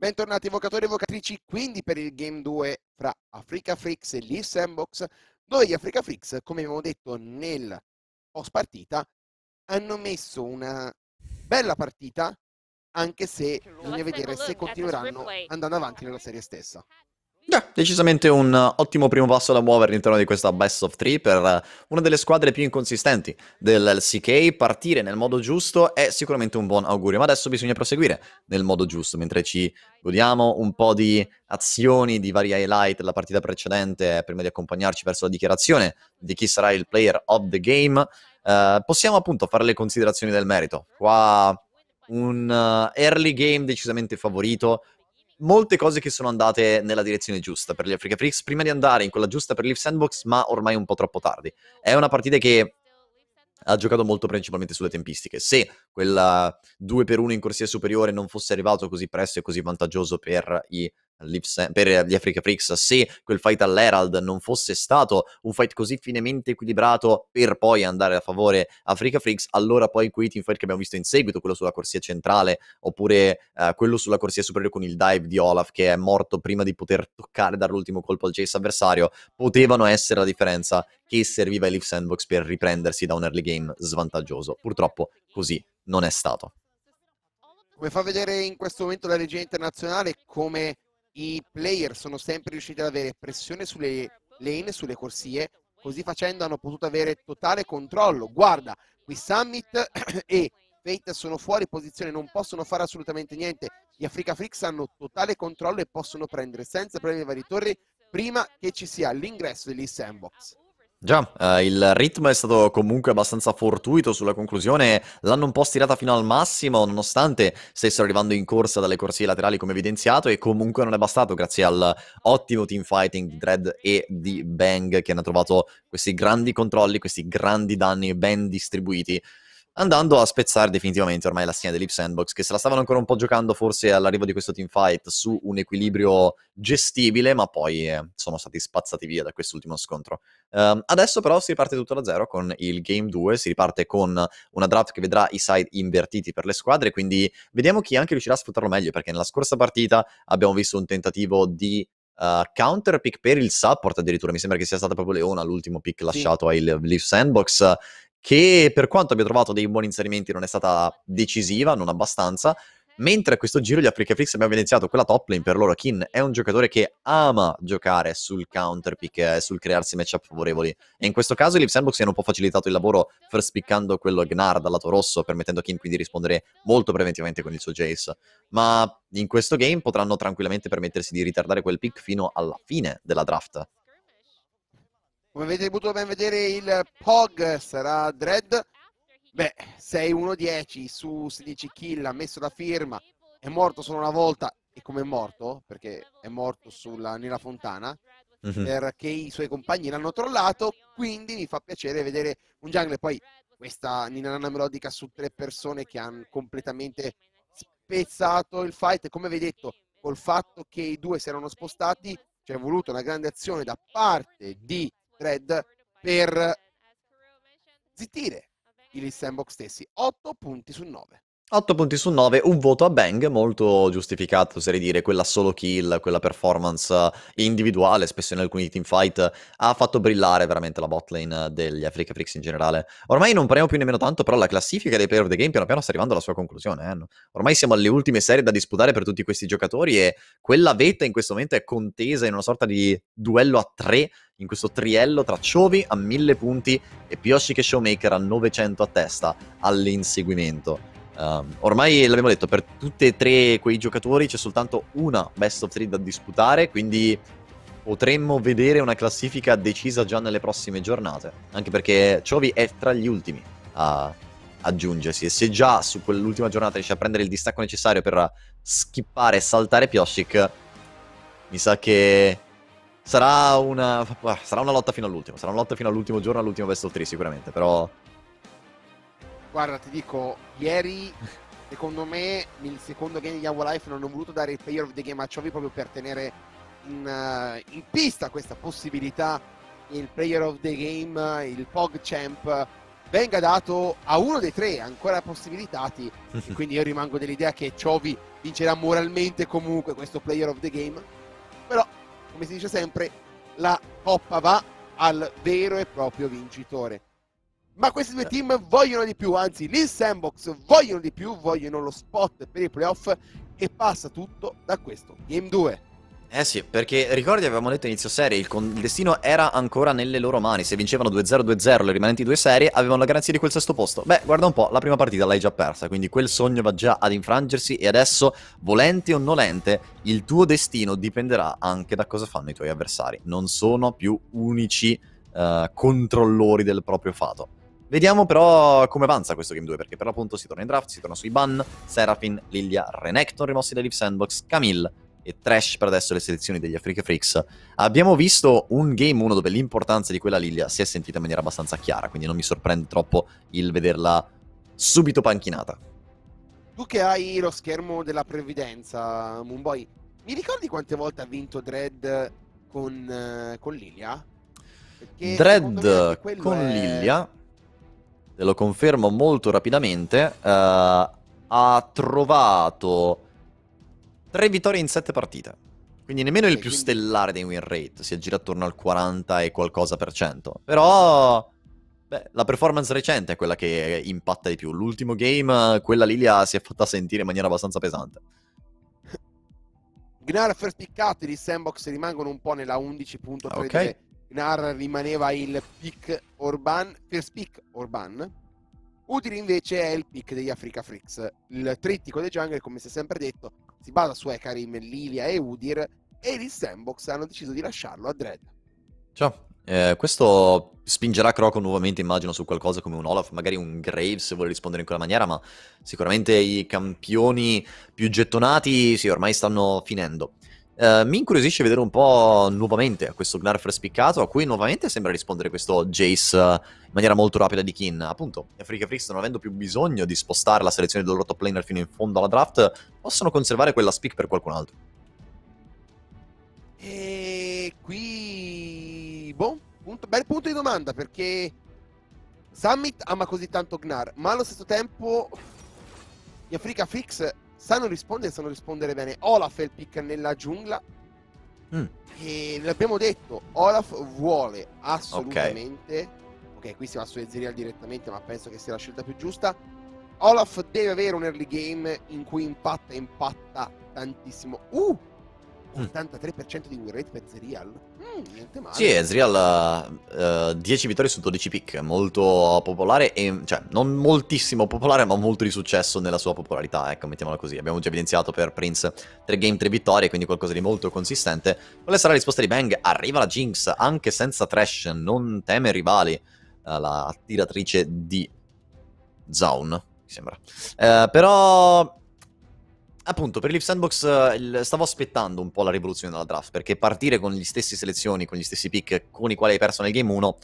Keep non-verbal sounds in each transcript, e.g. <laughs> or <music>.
Bentornati vocatori e vocatrici, quindi per il Game 2 fra Africa Freaks e Lee Sandbox, dove gli Africa Freaks, come abbiamo detto nel post partita, hanno messo una bella partita, anche se bisogna vedere se continueranno andando avanti nella serie stessa. Beh, decisamente un eh, ottimo primo passo da muovere all'interno di questa best of three per eh, una delle squadre più inconsistenti dell'LCK. Partire nel modo giusto è sicuramente un buon augurio, ma adesso bisogna proseguire nel modo giusto, mentre ci godiamo un po' di azioni, di vari highlight della partita precedente, prima di accompagnarci verso la dichiarazione di chi sarà il player of the game. Eh, possiamo appunto fare le considerazioni del merito. Qua un eh, early game decisamente favorito, molte cose che sono andate nella direzione giusta per gli Africa Freaks prima di andare in quella giusta per l'If Sandbox, ma ormai un po' troppo tardi. È una partita che ha giocato molto principalmente sulle tempistiche. Se quel 2 per 1 in corsia superiore non fosse arrivato così presto e così vantaggioso per i per gli Africa Freaks se quel fight all'Herald non fosse stato un fight così finemente equilibrato per poi andare a favore Africa Freaks, allora poi quei team fight che abbiamo visto in seguito, quello sulla corsia centrale oppure eh, quello sulla corsia superiore con il dive di Olaf che è morto prima di poter toccare, dare l'ultimo colpo al chase avversario, potevano essere la differenza che serviva ai Leaf Sandbox per riprendersi da un early game svantaggioso. Purtroppo così non è stato. Come fa vedere in questo momento la regia internazionale come i player sono sempre riusciti ad avere pressione sulle lane, sulle corsie, così facendo hanno potuto avere totale controllo. Guarda, qui Summit <clears throat> e Fate sono fuori posizione, non possono fare assolutamente niente. Gli Africa Freaks hanno totale controllo e possono prendere senza premi vari torri prima che ci sia l'ingresso degli sandbox. Già, eh, il ritmo è stato comunque abbastanza fortuito sulla conclusione, l'hanno un po' stirata fino al massimo, nonostante stessero arrivando in corsa dalle corsie laterali come evidenziato, e comunque non è bastato grazie all'ottimo team fighting di Dread e di Bang che hanno trovato questi grandi controlli, questi grandi danni ben distribuiti andando a spezzare definitivamente ormai la schiena dell'Ip Sandbox, che se la stavano ancora un po' giocando forse all'arrivo di questo teamfight su un equilibrio gestibile, ma poi eh, sono stati spazzati via da quest'ultimo scontro. Um, adesso però si riparte tutto da zero con il Game 2, si riparte con una draft che vedrà i side invertiti per le squadre, quindi vediamo chi anche riuscirà a sfruttarlo meglio, perché nella scorsa partita abbiamo visto un tentativo di Uh, counter pick per il support addirittura mi sembra che sia stata proprio Leona l'ultimo pick lasciato sì. al Leaf Sandbox che per quanto abbia trovato dei buoni inserimenti non è stata decisiva, non abbastanza, mentre a questo giro gli Africa Freaks abbiamo evidenziato quella top lane per loro Kin è un giocatore che ama giocare sul counter pick eh, sul crearsi matchup favorevoli e in questo caso l'Ip Sandbox hanno un po' facilitato il lavoro first pickando quello Gnar dal lato rosso permettendo a Kin quindi di rispondere molto preventivamente con il suo Jace ma in questo game potranno tranquillamente permettersi di ritardare quel pick fino alla fine della draft come avete potuto ben vedere il POG sarà Dread beh 6-1-10 su 16 kill ha messo la firma è morto solo una volta e come è morto perché è morto sulla, nella fontana mm-hmm. perché i suoi compagni l'hanno trollato quindi mi fa piacere vedere un jungle poi questa ninanana melodica su tre persone che hanno completamente spezzato il fight come vi ho detto col fatto che i due si erano spostati c'è voluto una grande azione da parte di Red per zittire i Lissenbox stessi. 8 punti su 9. 8 punti su 9, un voto a Bang molto giustificato, oserei dire, quella solo kill, quella performance individuale, spesso in alcuni teamfight, ha fatto brillare veramente la botlane degli Africa Freaks in generale. Ormai non parliamo più nemmeno tanto, però la classifica dei player of the game piano piano sta arrivando alla sua conclusione. Eh? Ormai siamo alle ultime serie da disputare per tutti questi giocatori e quella vetta in questo momento è contesa in una sorta di duello a tre in questo triello tra Ciovi a 1000 punti e Pioshi che Showmaker a 900 a testa all'inseguimento. Um, ormai l'abbiamo detto, per tutti e tre quei giocatori c'è soltanto una best of three da disputare, quindi potremmo vedere una classifica decisa già nelle prossime giornate, anche perché Ciovi è tra gli ultimi a aggiungersi e se già su quell'ultima giornata riesce a prendere il distacco necessario per skippare e saltare Pioscic, mi sa che sarà una, sarà una lotta fino all'ultimo, sarà una lotta fino all'ultimo giorno, all'ultimo best of three sicuramente, però Guarda, ti dico, ieri secondo me nel secondo game di Yahoo Life non hanno voluto dare il player of the game a Ciovi proprio per tenere in, eh, in pista questa possibilità il player of the game, il Pog Champ venga dato a uno dei tre ancora possibilitati e <laughs> quindi io rimango dell'idea che Ciovi vincerà moralmente comunque questo player of the game però come si dice sempre la coppa va al vero e proprio vincitore ma questi due team vogliono di più, anzi lì Sandbox vogliono di più, vogliono lo spot per i playoff e passa tutto da questo Game 2. Eh sì, perché ricordi avevamo detto inizio serie, il, con- il destino era ancora nelle loro mani, se vincevano 2-0 2-0 le rimanenti due serie avevano la garanzia di quel sesto posto. Beh, guarda un po', la prima partita l'hai già persa, quindi quel sogno va già ad infrangersi e adesso, volente o nolente, il tuo destino dipenderà anche da cosa fanno i tuoi avversari. Non sono più unici uh, controllori del proprio fato Vediamo però come avanza questo Game 2, perché per l'appunto si torna in draft, si torna sui ban, Seraphin, Lilia, Renekton rimossi da Leaf Sandbox, Camille e Trash per adesso le selezioni degli Africa Freaks. Abbiamo visto un Game 1 dove l'importanza di quella Lilia si è sentita in maniera abbastanza chiara, quindi non mi sorprende troppo il vederla subito panchinata. Tu che hai lo schermo della previdenza, Moonboy, mi ricordi quante volte ha vinto Dread con, eh, con Lilia? Perché Dread con è... Lilia ve lo confermo molto rapidamente, uh, ha trovato tre vittorie in sette partite. Quindi nemmeno il più stellare dei win rate, si aggira attorno al 40 e qualcosa per cento. Però... Beh, la performance recente è quella che impatta di più. L'ultimo game, quella Lilia si è fatta sentire in maniera abbastanza pesante. Gnar first piccati di Sandbox rimangono un po' nella 11.3 ah, okay. Nar rimaneva il pick Orban, first pick Orban. Utile invece è il pick degli Africa Freaks. Il trittico dei jungle, come si è sempre detto, si basa su Ekarim, Lilia e Udir e il sandbox hanno deciso di lasciarlo a Dread. Ciao. Eh, questo spingerà Croco nuovamente, immagino, su qualcosa come un Olaf, magari un Graves se vuole rispondere in quella maniera, ma sicuramente i campioni più gettonati, sì, ormai stanno finendo. Eh, mi incuriosisce vedere un po' nuovamente a questo Gnarf spiccato, a cui nuovamente sembra rispondere questo Jace eh, in maniera molto rapida di Kin. Appunto, gli Africa Freaks, non avendo più bisogno di spostare la selezione del loro top laner fino in fondo alla draft, possono conservare quella speak per qualcun altro. E qui... Boh, punto, bel punto di domanda, perché Summit ama così tanto Gnar, ma allo stesso tempo gli Africa Freaks sanno rispondere sanno rispondere bene. Olaf è il pick nella giungla. Mm. E l'abbiamo detto, Olaf vuole assolutamente. Ok, okay qui siamo su Ezerial direttamente, ma penso che sia la scelta più giusta. Olaf deve avere un early game in cui impatta, impatta tantissimo. Uh, 83% mm. di win rate per Zerial. Mm, niente male. Sì, Ezreal uh, 10 vittorie su 12 pick, molto popolare, e, cioè non moltissimo popolare, ma molto di successo nella sua popolarità, ecco, mettiamola così. Abbiamo già evidenziato per Prince 3 game, 3 vittorie, quindi qualcosa di molto consistente. Quale sarà la risposta di Bang? Arriva la Jinx, anche senza trash, non teme rivali, eh, la tiratrice di Zaun, mi sembra. Eh, però appunto, per Leaf Sandbox eh, il, stavo aspettando un po' la rivoluzione della draft, perché partire con gli stessi selezioni, con gli stessi pick con i quali hai perso nel game 1,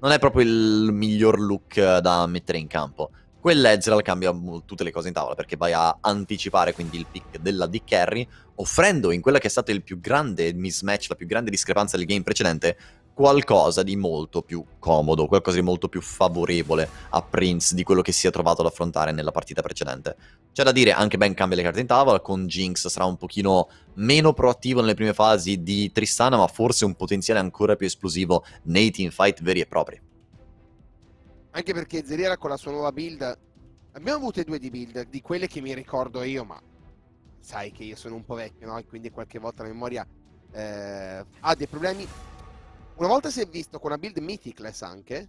non è proprio il miglior look eh, da mettere in campo. Quell'Ezreal cambia tutte le cose in tavola, perché vai a anticipare quindi il pick della Dick Carry, offrendo in quella che è stato il più grande mismatch, la più grande discrepanza del game precedente, qualcosa di molto più comodo, qualcosa di molto più favorevole a Prince di quello che si è trovato ad affrontare nella partita precedente. C'è da dire, anche Ben cambia le carte in tavola, con Jinx sarà un pochino meno proattivo nelle prime fasi di Tristana, ma forse un potenziale ancora più esplosivo nei teamfight veri e propri. Anche perché Zeriera con la sua nuova build, abbiamo avute due di build, di quelle che mi ricordo io, ma sai che io sono un po' vecchio, no? E quindi qualche volta la memoria eh, ha dei problemi una volta si è visto con una build Mythicless anche,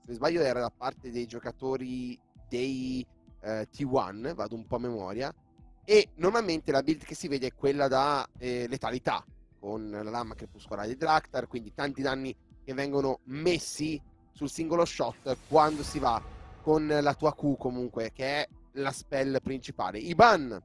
se non sbaglio era da parte dei giocatori dei eh, T1, vado un po' a memoria, e normalmente la build che si vede è quella da eh, letalità, con la lama crepuscolare di Draktar, quindi tanti danni che vengono messi sul singolo shot quando si va con la tua Q comunque, che è la spell principale. I ban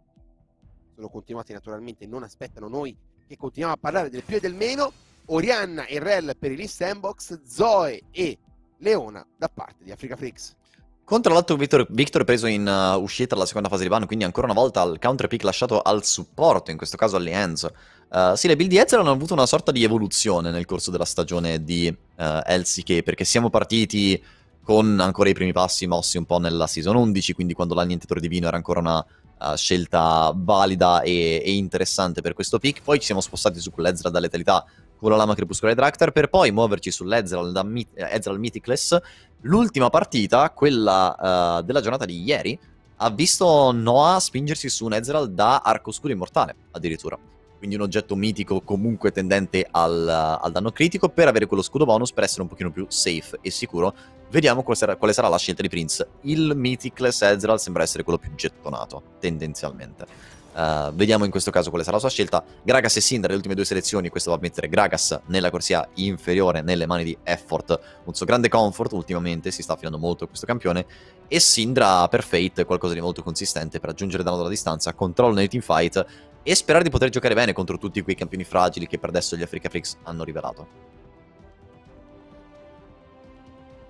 sono continuati naturalmente, non aspettano noi che continuiamo a parlare del più e del meno, Orianna e Rel per il Sandbox, Zoe e Leona da parte di Africa Freaks. Contro l'altro Victor, Victor preso in uh, uscita dalla seconda fase di ban, quindi ancora una volta il counter pick lasciato al supporto, in questo caso alle Hands. Uh, sì, le build di Ezra hanno avuto una sorta di evoluzione nel corso della stagione di uh, LCK, perché siamo partiti con ancora i primi passi mossi un po' nella season 11, quindi quando l'annientatore divino era ancora una uh, scelta valida e, e, interessante per questo pick. Poi ci siamo spostati su quell'Ezra da letalità con la lama crepuscolare Draktar, per poi muoverci sull'Ezral eh, Ezral Mythicless. L'ultima partita, quella uh, della giornata di ieri, ha visto Noah spingersi su un Ezral da Arco Oscuro Immortale, addirittura. Quindi un oggetto mitico comunque tendente al, al danno critico per avere quello scudo bonus per essere un pochino più safe e sicuro. Vediamo qual sarà, quale sarà la scelta di Prince. Il Mythicless Ezral sembra essere quello più gettonato, tendenzialmente. Eh, vediamo in questo caso quale sarà la sua scelta. Gragas e Sindra, le ultime due selezioni, questo va a mettere Gragas nella corsia inferiore nelle mani di Effort, un suo grande comfort ultimamente, si sta affilando molto questo campione, e Sindra per Fate, qualcosa di molto consistente per aggiungere danno dalla distanza, controllo nei teamfight e sperare di poter giocare bene contro tutti quei campioni fragili che per adesso gli Africa Freaks hanno rivelato.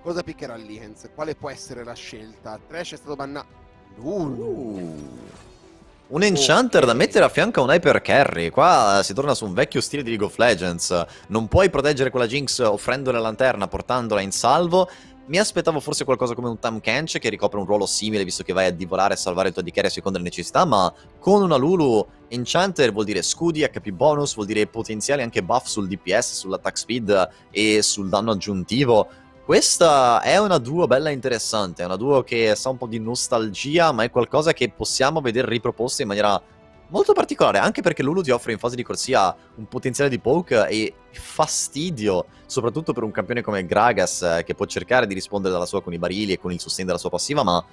Cosa piccherà Lienz? Quale può essere la scelta? Trash è stato bannato. Uh. uh. Un Enchanter da mettere a fianco a un Hyper Carry. Qua si torna su un vecchio stile di League of Legends. Non puoi proteggere quella Jinx offrendo la lanterna, portandola in salvo. Mi aspettavo forse qualcosa come un Tam Kench che ricopre un ruolo simile visto che vai a divorare e salvare il tuo ADC a seconda delle necessità, ma con una Lulu Enchanter vuol dire scudi, HP bonus, vuol dire potenziali anche buff sul DPS, sull'attack speed e sul danno aggiuntivo questa è una duo bella interessante, è una duo che sa un po' di nostalgia, ma è qualcosa che possiamo vedere riproposta in maniera molto particolare, anche perché Lulu ti offre in fase di corsia un potenziale di poke e fastidio, soprattutto per un campione come Gragas, eh, che può cercare di rispondere dalla sua con i barili e con il sostegno della sua passiva, ma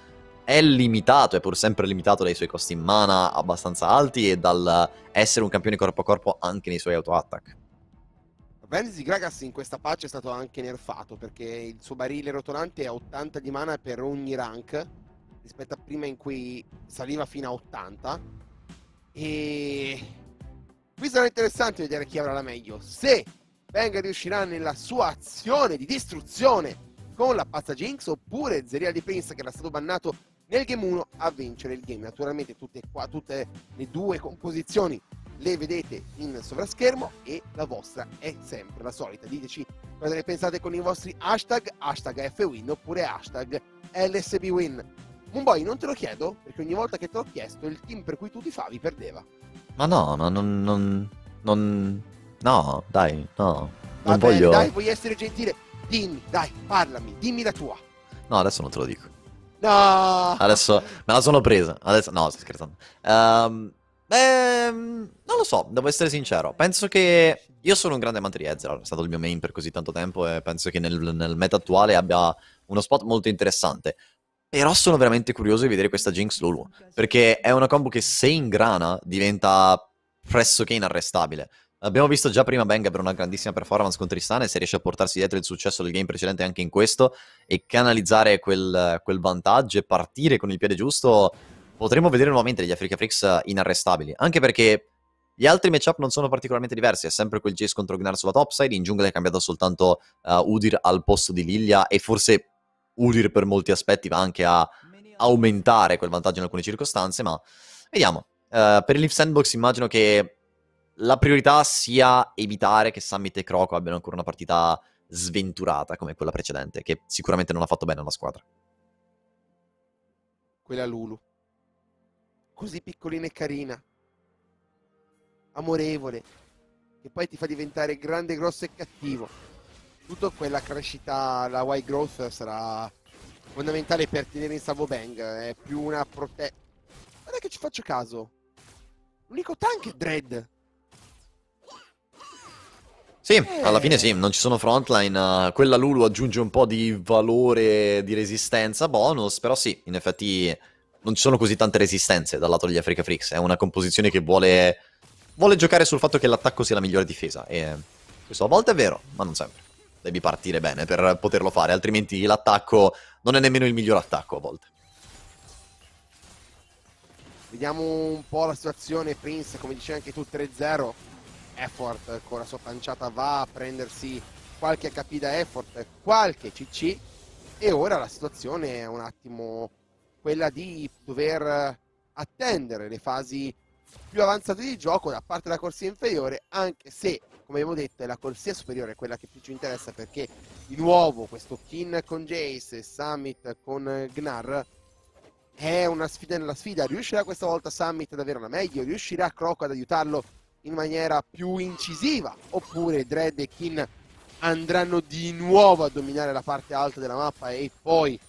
è limitato, è pur sempre limitato dai suoi costi in mana abbastanza alti e dal essere un campione corpo a corpo anche nei suoi auto-attack. Ramsey Gragas in questa patch è stato anche nerfato perché il suo barile rotolante è 80 di mana per ogni rank rispetto a prima in cui saliva fino a 80 e qui sarà interessante vedere chi avrà la meglio se Venga riuscirà nella sua azione di distruzione con la pazza Jinx oppure Zeria di Prince che era stato bannato nel game 1 a vincere il game naturalmente tutte, qua, tutte le due composizioni le vedete in sovraschermo e la vostra è sempre la solita. Diteci cosa ne pensate con i vostri hashtag, hashtag FWin oppure hashtag LSBWin. Mumbai, non te lo chiedo perché ogni volta che te l'ho chiesto il team per cui tu ti favi perdeva. Ma no, no, non... non, non no, dai, no. Non Vabbè, voglio... Dai, vuoi essere gentile? Dimmi, dai, parlami, dimmi la tua. No, adesso non te lo dico. No! Adesso me la sono presa. Adesso, no, sto scherzando. Um, Beh, non lo so, devo essere sincero. Penso che io sono un grande amante di Ezra, è stato il mio main per così tanto tempo e penso che nel, nel meta attuale abbia uno spot molto interessante. Però sono veramente curioso di vedere questa Jinx Lulu, perché è una combo che se ingrana diventa pressoché inarrestabile. Abbiamo visto già prima Bang per una grandissima performance con Tristana e se riesce a portarsi dietro il successo del game precedente anche in questo e canalizzare quel, quel vantaggio e partire con il piede giusto potremmo vedere nuovamente gli Africa Freaks eh, inarrestabili, anche perché gli altri matchup non sono particolarmente diversi, è sempre quel Jace contro Gnar sulla topside, in giungla è cambiato soltanto uh, eh, Udir al posto di Lilia e forse Udir per molti aspetti va anche a aumentare quel vantaggio in alcune circostanze, ma vediamo. Uh, per il Leaf Sandbox immagino che la priorità sia evitare che Summit e Croco abbiano ancora una partita sventurata come quella precedente, che sicuramente non ha fatto bene alla squadra. Quella Lulu così piccolina e carina, amorevole, che poi ti fa diventare grande, grosso e cattivo. Tutta quella crescita, la white growth sarà fondamentale per tenere in salvo Bang. È più una prote... Guarda che ci faccio caso. L'unico tank è Dread. Sì, eh. alla fine sì, non ci sono frontline. Eh, quella Lulu aggiunge un po' di valore di resistenza bonus, però sì, in effetti non ci sono così tante resistenze dal lato degli Africa Freaks. È una composizione che vuole, vuole giocare sul fatto che l'attacco sia la migliore difesa. E questo a volte è vero, ma non sempre. Devi partire bene per poterlo fare, altrimenti l'attacco non è nemmeno il miglior attacco a volte. Vediamo un po' la situazione. Prince, come dicevi anche tu, 3-0. Effort con la sua panciata va a prendersi qualche HP da Effort, qualche CC. E ora la situazione è un attimo quella di dover attendere le fasi più avanzate di gioco da parte della corsia inferiore, anche se, come abbiamo detto, è la corsia superiore quella che più ci interessa perché di nuovo questo Kin con Jace e Summit con Gnar è una sfida nella sfida. Riuscirà questa volta Summit ad avere una meglio? Riuscirà Croco ad aiutarlo in maniera più incisiva? Oppure Dread e Kin andranno di nuovo a dominare la parte alta della mappa e poi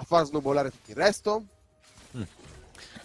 a far snobolare tutto il resto? Mm.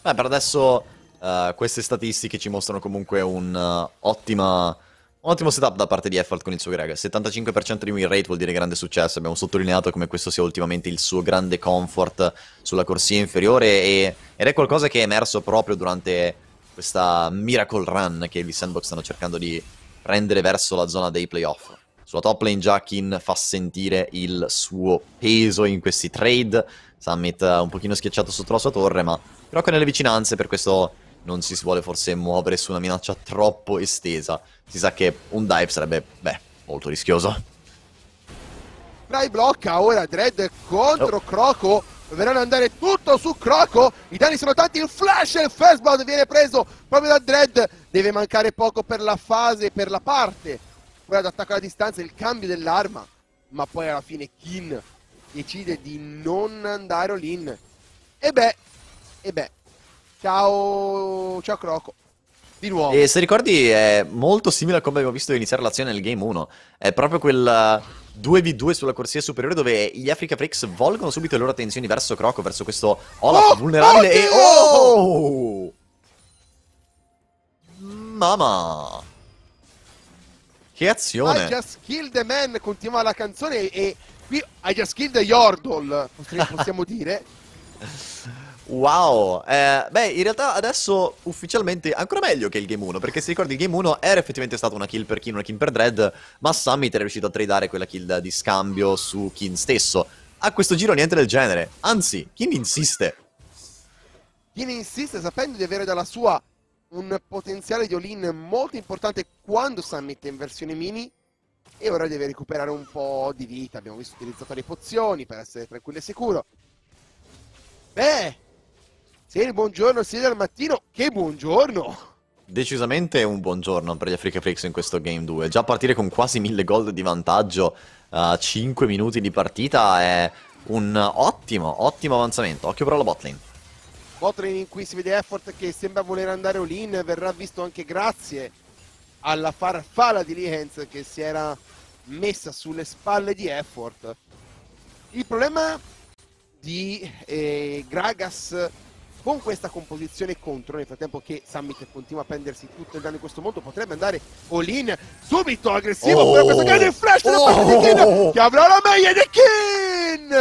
Beh, per adesso uh, queste statistiche ci mostrano comunque un, uh, ottima, un ottimo setup da parte di Effalt con il suo Greg. 75% di win rate vuol dire grande successo. Abbiamo sottolineato come questo sia ultimamente il suo grande comfort sulla corsia inferiore e, ed è qualcosa che è emerso proprio durante questa miracle run che gli Sandbox stanno cercando di prendere verso la zona dei playoff. Sulla top lane Jackin fa sentire il suo peso in questi trade. Summit eh, un pochino schiacciato sotto la sua torre, ma Croc è nelle vicinanze, per questo non si vuole forse muovere su una minaccia troppo estesa. Si sa che un dive sarebbe, beh, molto rischioso. Dai blocca ora Dread contro oh. Croco dovranno andare tutto su Croco i danni sono tanti il flash e il first blood viene preso proprio da Dread deve mancare poco per la fase per la parte quella d'attacco alla distanza, il cambio dell'arma, ma poi alla fine Kin decide di non andare all'in. E beh, e beh, ciao, ciao Croco. Di nuovo. E se ricordi è molto simile a come abbiamo visto iniziare l'azione nel game 1. È proprio quel 2v2 sulla corsia superiore dove gli Africa Freaks volgono subito le loro attenzioni verso Croco, verso questo Olaf oh, vulnerabile oddio! e... Oh! Mamma! Che azione! I just killed the man, continuava la canzone e qui I just killed the Yordle, possiamo dire. <laughs> Wow, eh, beh in realtà adesso ufficialmente ancora meglio che il Game 1 perché se ricordi il Game 1 era effettivamente stata una kill per Kin, una kill per Dread ma Summit è riuscito a tradare quella kill di scambio su Kin stesso a questo giro niente del genere, anzi Kin insiste Kin insiste sapendo di avere dalla sua un potenziale di all-in molto importante quando Summit è in versione mini e ora deve recuperare un po' di vita. Abbiamo visto utilizzato le pozioni per essere tranquillo e sicuro. Beh, se il buongiorno si al mattino, che buongiorno! Decisamente un buongiorno per gli Africa Freaks in questo Game 2. Già partire con quasi 1000 gold di vantaggio a uh, 5 minuti di partita è un ottimo, ottimo avanzamento. Occhio però alla botlane. Botlane in cui si vede Effort che sembra voler andare all'in verrà visto anche grazie alla farfalla di Lihens che si era messa sulle spalle di Effort. Il problema di eh, Gragas con questa composizione contro, nel frattempo che Summit continua a prendersi tutto il danno in questo mondo, potrebbe andare all'in subito, aggressivo, oh, però questo grande flash della oh, Kin, che avrà la meglio di Kin!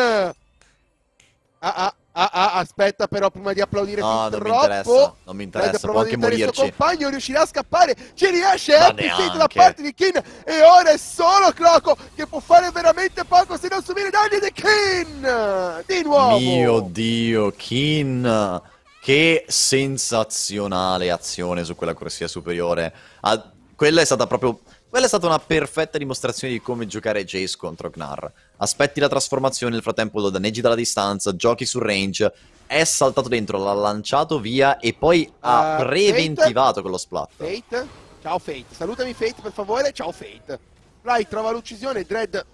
Ah ah, Ah, ah, aspetta però prima di applaudire no, non troppo. mi interessa, non mi interessa, può anche morirci. Il suo compagno riuscirà a scappare, ci riesce, Happy da parte di Kin e ora è solo Croco che può fare veramente poco se non subire danni di Kin! Di nuovo! Mio Dio, Kin! Che sensazionale azione su quella corsia superiore. Ah, quella è stata proprio quella è stata una perfetta dimostrazione di come giocare Jace contro Gnar. Aspetti la trasformazione, nel frattempo lo danneggi dalla distanza, giochi sul range, è saltato dentro, l'ha lanciato via e poi uh, ha preventivato eh, Fate? con lo splat. Fate? Ciao Fate, salutami Fate per favore, ciao Fate. Right, trova l'uccisione, Dread...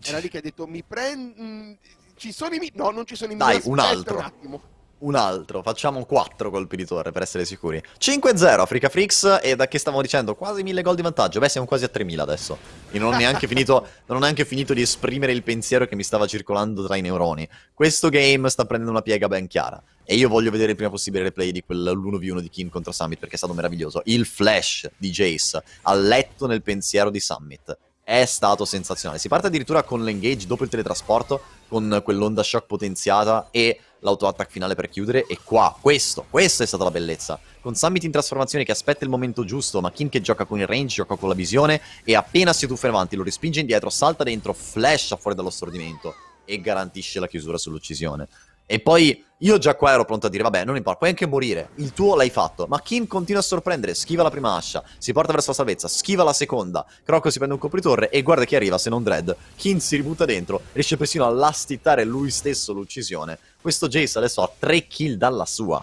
Era lì che ha detto mi prendo... Mm, ci sono i... Mi... No, non ci sono i... Dai, un altro. Un attimo un altro, facciamo 4 colpi di torre per essere sicuri. 5-0 Africa Freaks e da che stavo dicendo quasi 1000 gol di vantaggio. Beh, siamo quasi a 3000 adesso. E non ho neanche <laughs> finito, non ho neanche finito di esprimere il pensiero che mi stava circolando tra i neuroni. Questo game sta prendendo una piega ben chiara. E io voglio vedere il prima possibile replay di quell'1v1 di Kim contro Summit perché è stato meraviglioso. Il flash di Jace ha letto nel pensiero di Summit è stato sensazionale. Si parte addirittura con l'engage dopo il teletrasporto, con quell'onda shock potenziata e l'auto-attack finale per chiudere. E qua, questo, questa è stata la bellezza. Con Summit in trasformazione che aspetta il momento giusto, ma Kim che gioca con il range, gioca con la visione e appena si tuffa in avanti lo respinge indietro, salta dentro, flash fuori dallo stordimento e garantisce la chiusura sull'uccisione. E poi io già qua ero pronto a dire, vabbè, non importa, puoi anche morire, il tuo l'hai fatto. Ma Kim continua a sorprendere, schiva la prima ascia, si porta verso la salvezza, schiva la seconda, Crocco si prende un copritore e guarda chi arriva, se non Dread. Kim si ributta dentro, riesce persino a lastittare lui stesso l'uccisione. Questo Jace adesso ha 3 kill dalla sua.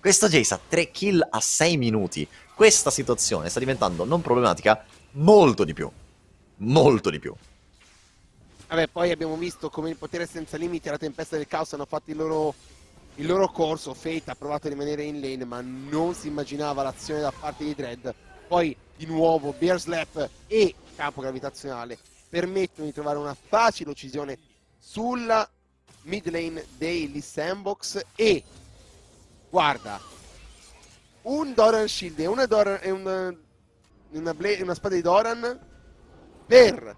Questo Jace ha 3 kill a 6 minuti. Questa situazione sta diventando non problematica molto di più. Molto di più. Vabbè, poi abbiamo visto come il potere senza limiti e la tempesta del caos hanno fatto il loro, il loro corso. Fate ha provato a rimanere in lane, ma non si immaginava l'azione da parte di Dread. Poi di nuovo Bear Slap e campo gravitazionale permettono di trovare una facile uccisione sulla mid lane dei Sandbox. E guarda, un Doran Shield e una, Doran, e una, una, una spada di Doran per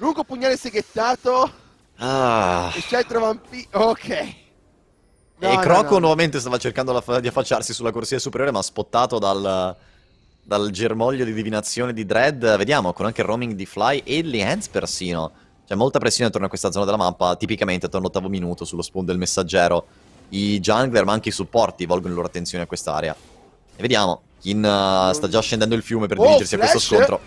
Lungo pugnale seghettato. Ah. E scelto vampiro. Ok. No, e Croco no, no. nuovamente stava cercando di affacciarsi sulla corsia superiore, ma spottato dal, dal germoglio di divinazione di Dread. Vediamo, con anche il roaming di Fly e hands persino. C'è molta pressione attorno a questa zona della mappa, tipicamente attorno all'ottavo minuto sullo spawn del messaggero. I jungler, ma anche i supporti, volgono la loro attenzione a quest'area. E vediamo, Kin uh, eh, sta già scendendo il fiume per oh, dirigersi flash. a questo scontro.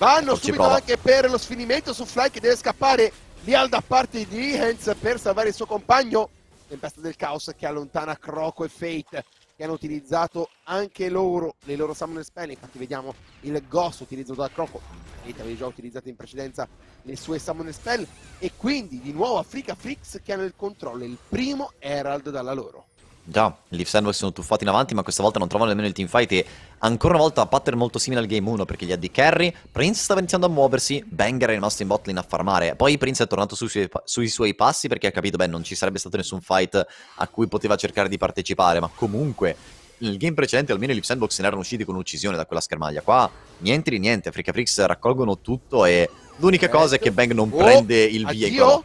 Vanno subito prova. anche per lo sfinimento su Fly che deve scappare Lial da parte di Hans per salvare il suo compagno. Tempesta del caos che allontana Croco e Fate che hanno utilizzato anche loro le loro Summoner Spell. Infatti vediamo il Ghost utilizzato da Croco. Fate aveva già utilizzato in precedenza le sue Summoner Spell. E quindi di nuovo Africa Freaks che hanno il controllo. Il primo Herald dalla loro. Già, gli Leaf sono tuffati in avanti, ma questa volta non trovano nemmeno il teamfight e ancora una volta pattern molto simile al game 1 perché gli ha di carry, Prince stava iniziando a muoversi, Banger è rimasto in bot a farmare, poi Prince è tornato sui suoi, sui suoi passi perché ha capito, beh, non ci sarebbe stato nessun fight a cui poteva cercare di partecipare, ma comunque nel game precedente almeno gli Leaf Sandbox ne erano usciti con uccisione da quella schermaglia, qua niente di niente, Freak raccolgono tutto e l'unica eh, cosa è che Bang non oh, prende il via in quella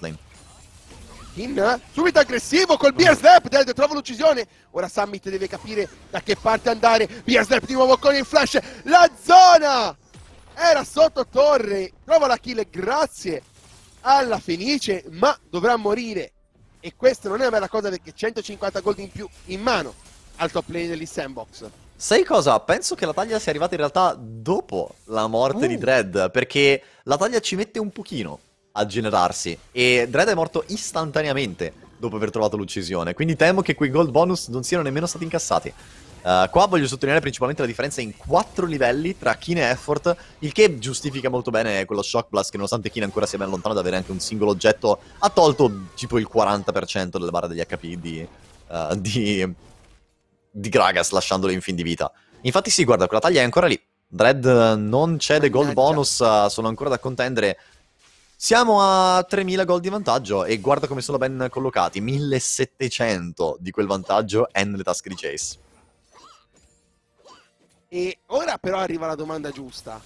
Kin subito aggressivo col beer snap Dead trova l'uccisione ora Summit deve capire da che parte andare beer snap di nuovo con il flash la zona era sotto torre trova la kill grazie alla Fenice ma dovrà morire e questa non è una bella cosa perché 150 gold in più in mano al top lane dell'Issandbox Sai cosa? Penso che la taglia sia arrivata in realtà dopo la morte uh. di Dread, perché la taglia ci mette un pochino, a generarsi. E Dread è morto istantaneamente dopo aver trovato l'uccisione. Quindi temo che quei gold bonus non siano nemmeno stati incassati. Uh, qua voglio sottolineare principalmente la differenza in quattro livelli tra Kine e Effort, il che giustifica molto bene quello Shock Blast che nonostante Kine ancora sia ben lontano da avere anche un singolo oggetto, ha tolto tipo il 40% delle barre degli HP di, uh, di, di Gragas, lasciandole in fin di vita. Infatti sì, guarda, quella taglia è ancora lì. Dread non cede gold bonus, eh, sono ancora da contendere siamo a 3000 gol di vantaggio e guarda come sono ben collocati. 1700 di quel vantaggio è nelle tasche di Chase. E ora però arriva la domanda giusta.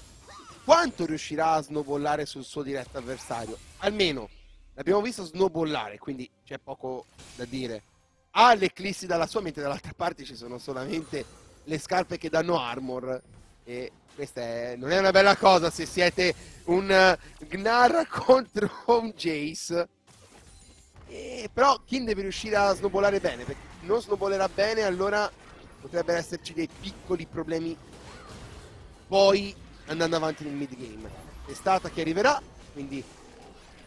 Quanto riuscirà a snowballare sul suo diretto avversario? Almeno l'abbiamo visto snowballare, quindi c'è poco da dire. Ha l'eclissi dalla sua, mentre dall'altra parte ci sono solamente le scarpe che danno armor e questa è, non è una bella cosa se siete un eh, Gnar <laughs> contro un Jace. E, però Kin deve riuscire a snowballare bene, perché non snowballerà bene, allora potrebbero esserci dei piccoli problemi poi andando avanti nel mid game. È stata che arriverà, quindi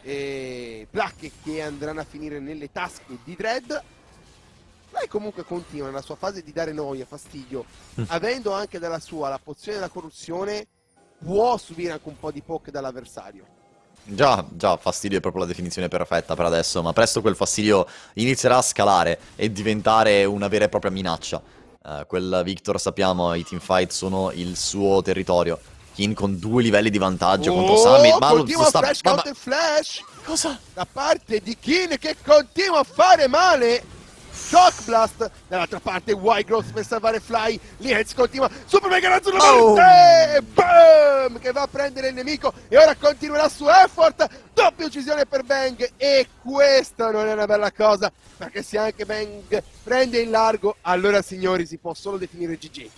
eh, placche che andranno a finire nelle tasche di Dread lei comunque continua nella sua fase di dare noia, fastidio, mm. avendo anche dalla sua la pozione della corruzione, può subire anche un po' di poke dall'avversario. Già, già, fastidio è proprio la definizione perfetta per adesso, ma presto quel fastidio inizierà a scalare e diventare una vera e propria minaccia. Uh, quel Victor, sappiamo, i teamfight sono il suo territorio. Kin con due livelli di vantaggio oh, contro Summit, ma lo sta... flash ma, flash! Cosa? Da parte di Kin che continua a fare male! Shock Blast, dall'altra parte Wygrove per salvare Fly, Lienz continua, Super Mega Razzurro oh. e che va a prendere il nemico e ora continuerà su Effort, doppia uccisione per Bang e questa non è una bella cosa perché se anche Bang prende in largo allora signori si può solo definire GG.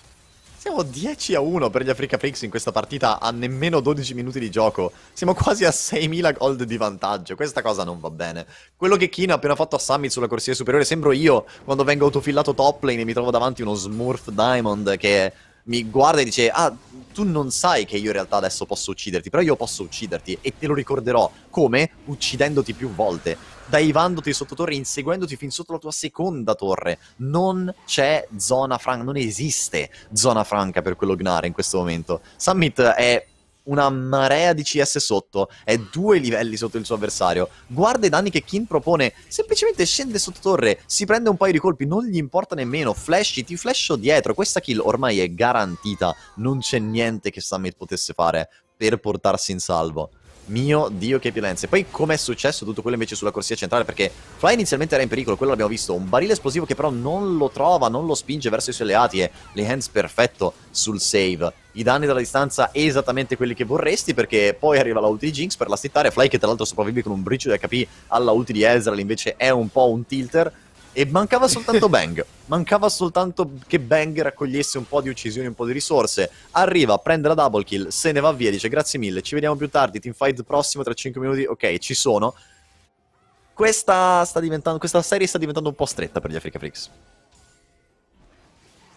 Siamo 10 a 1 per gli Africa Freaks in questa partita a nemmeno 12 minuti di gioco. Siamo quasi a 6.000 gold di vantaggio. Questa cosa non va bene. Quello che Kino ha appena fatto a Summit sulla corsia superiore, sembro io quando vengo autofillato top lane e mi trovo davanti uno Smurf Diamond che mi guarda e dice, ah, tu non sai che io in realtà adesso posso ucciderti, però io posso ucciderti e te lo ricorderò. Come? Uccidendoti più volte. Daivandoti sotto torre, inseguendoti fin sotto la tua seconda torre. Non c'è zona franca, non esiste zona franca per quello Gnare in questo momento. Summit è una marea di CS sotto, è due livelli sotto il suo avversario. Guarda i danni che Kin propone, semplicemente scende sotto torre, si prende un paio di colpi, non gli importa nemmeno, flashi, ti flasho dietro, questa kill ormai è garantita, non c'è niente che Summit potesse fare per portarsi in salvo. Mio Dio, che violenza. E poi com'è successo tutto quello invece sulla corsia centrale? Perché Fly inizialmente era in pericolo, quello l'abbiamo visto. Un barile esplosivo che però non lo trova, non lo spinge verso i suoi alleati. E le hands perfetto sul save. I danni dalla distanza esattamente quelli che vorresti, perché poi arriva la ulti di Jinx per l'assettare Fly che tra l'altro sopravvive con un bricio di HP alla ulti di Ezreal, invece è un po' un tilter e mancava soltanto Bang. mancava soltanto che Bang raccogliesse un po' di uccisioni, un po' di risorse. Arriva, prende la double kill, se ne va via, dice grazie mille, ci vediamo più tardi, teamfight prossimo tra 5 minuti. Ok, ci sono. Questa, questa serie sta diventando un po' stretta per gli Africa Freaks.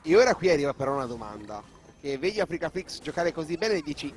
E ora qui arriva però una domanda. Che vedi Africa Freaks giocare così bene e dici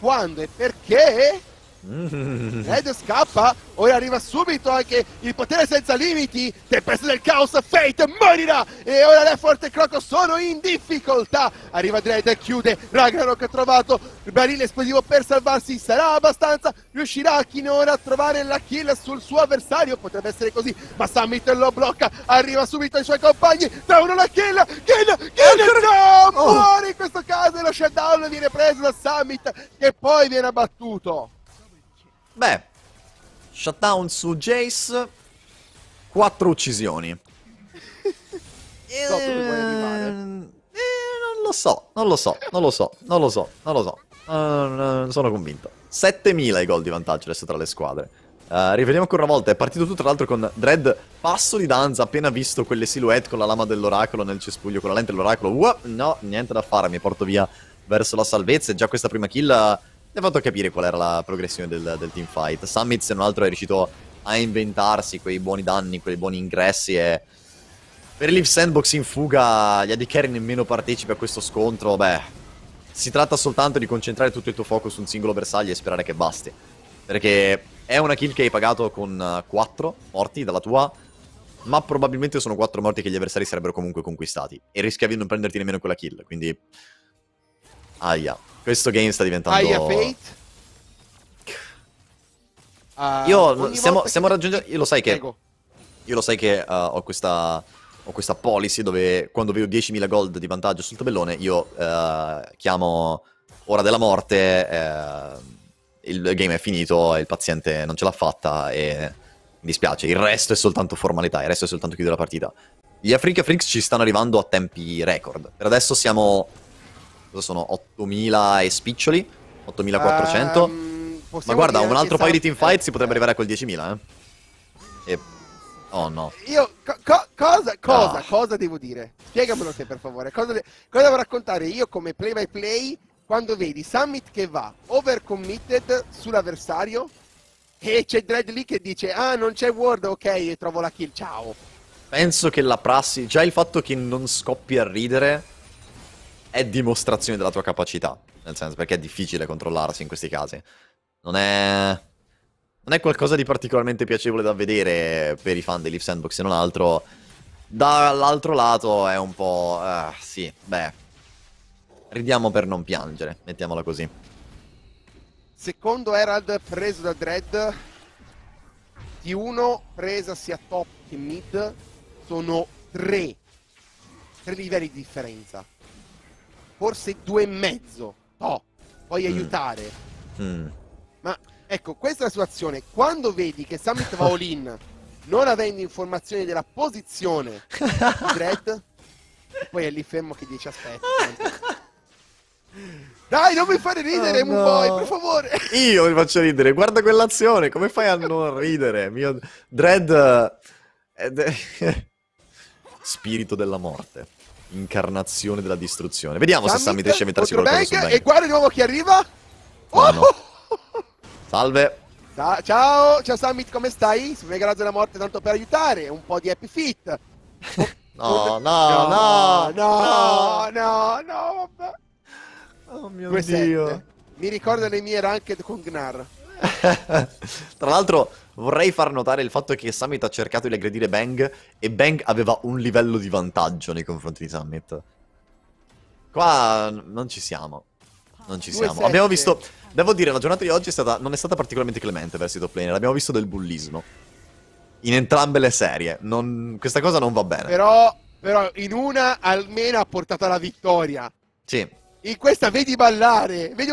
quando e perché Mm. Ed scappa, ora arriva subito anche il potere senza limiti, tempesta del caos, Fate morirà e ora Leffort e Croco sono in difficoltà, arriva Dredd e chiude, Ragnarok ha trovato il barile esplosivo per salvarsi, sarà abbastanza, riuscirà Kinora a trovare la kill sul suo avversario, potrebbe essere così, ma Summit lo blocca, arriva subito ai suoi compagni, trovano la kill, kill, kill, no, oh! muore in questo caso e lo shutdown viene preso da Summit che poi viene abbattuto. Beh, shutdown su Jace, 4 uccisioni. <laughs> eh, eh, non lo so, non lo so, non lo so, non lo so, non lo so. Uh, sono convinto. 7000 i gol di vantaggio adesso tra le squadre. Uh, rivediamo ancora una volta, è partito tutto tra l'altro con Dread passo di danza, appena visto quelle silhouette con la lama dell'oracolo nel cespuglio con la lente dell'oracolo. Uh, no, niente da fare, mi porto via verso la salvezza. E già questa prima kill mi ha fatto capire qual era la progressione del, del team Summit, se non altro, è riuscito a inventarsi quei buoni danni, quei buoni ingressi e... Per Leaf Sandbox in fuga, gli AD Carry nemmeno partecipa a questo scontro, beh... Si tratta soltanto di concentrare tutto il tuo focus su un singolo bersaglio e sperare che basti. Perché è una kill che hai pagato con 4 eh, morti dalla tua, ma probabilmente sono 4 morti che gli avversari sarebbero comunque conquistati. E rischiavi di non prenderti nemmeno quella kill, quindi... Aia. Questo game sta diventando... Aia Fate? Uh, io stiamo, stiamo che... raggiungendo... Io lo sai che... Prego. Io lo sai che uh, ho questa... Ho questa policy dove quando vedo 10.000 gold di vantaggio sul tabellone io uh, chiamo ora della morte, eh, il game è finito e il paziente non ce l'ha fatta e mi dispiace, il resto è soltanto formalità, il resto è soltanto chiudere la partita. Gli Africa Freaks ci stanno arrivando a tempi record. Per adesso siamo cosa sono 8.000 e spiccioli, 8.400. Um, ehm, Ma guarda, un altro paio di teamfight eh, si potrebbe arrivare a quel 10.000, eh. E... Oh no. Io... Co cosa, cosa, ah. cosa devo dire? Spiegamelo te, per favore. Cosa, cosa devo raccontare io come play by play quando vedi Summit che va overcommitted sull'avversario e c'è Dredd lì che dice ah non c'è Ward, ok, e trovo la kill, ciao. Penso che la prassi, già il fatto che non scoppi a ridere è dimostrazione della tua capacità. Nel senso, perché è difficile controllarsi in questi casi. Non è... Non è qualcosa di particolarmente piacevole da vedere per i fan di Leaf Sandbox, se non altro. Dall'altro lato è un po'... Uh, sì, beh... Ridiamo per non piangere, mettiamola così. Secondo Herald preso da Dread, T1 presa sia top che mid, sono tre, tre livelli di differenza forse due e mezzo. Oh, puoi mm. aiutare. Mm. Ma ecco, questa è la situazione. Quando vedi che Summit va all in, non avendo informazioni della posizione di Dread, <laughs> poi è lì fermo che dice aspetta. Dai, non mi fare ridere, oh, no. Boy, per favore. Io mi faccio ridere. Guarda quell'azione, come fai a non ridere? Mio Dread eh, <laughs> spirito della morte incarnazione della distruzione. Vediamo Summit, se Summit riesce a mettersi qualcosa su Bang. E guarda di nuovo chi arriva. No, no. Oh! Salve. Sa ciao, ciao Summit, come stai? Mega razzo della morte tanto per aiutare, un po' di happy fit. <laughs> no, no, no, no, no, no, no, vabbè. Oh mio Due Dio. Sette. Mi ricorda le mie ranked con Gnar. <laughs> Tra l'altro vorrei far notare il fatto che Summit ha cercato di aggredire Bang e Bang aveva un livello di vantaggio nei confronti di Summit. Qua non ci siamo. Non ci siamo. Abbiamo visto... Devo dire, la giornata di oggi è stata, non è stata particolarmente clemente verso i top laner. Abbiamo visto del bullismo. In entrambe le serie. Non, questa cosa non va bene. Però, però in una almeno ha portato alla vittoria. Sì. In questa vedi ballare. Vedi...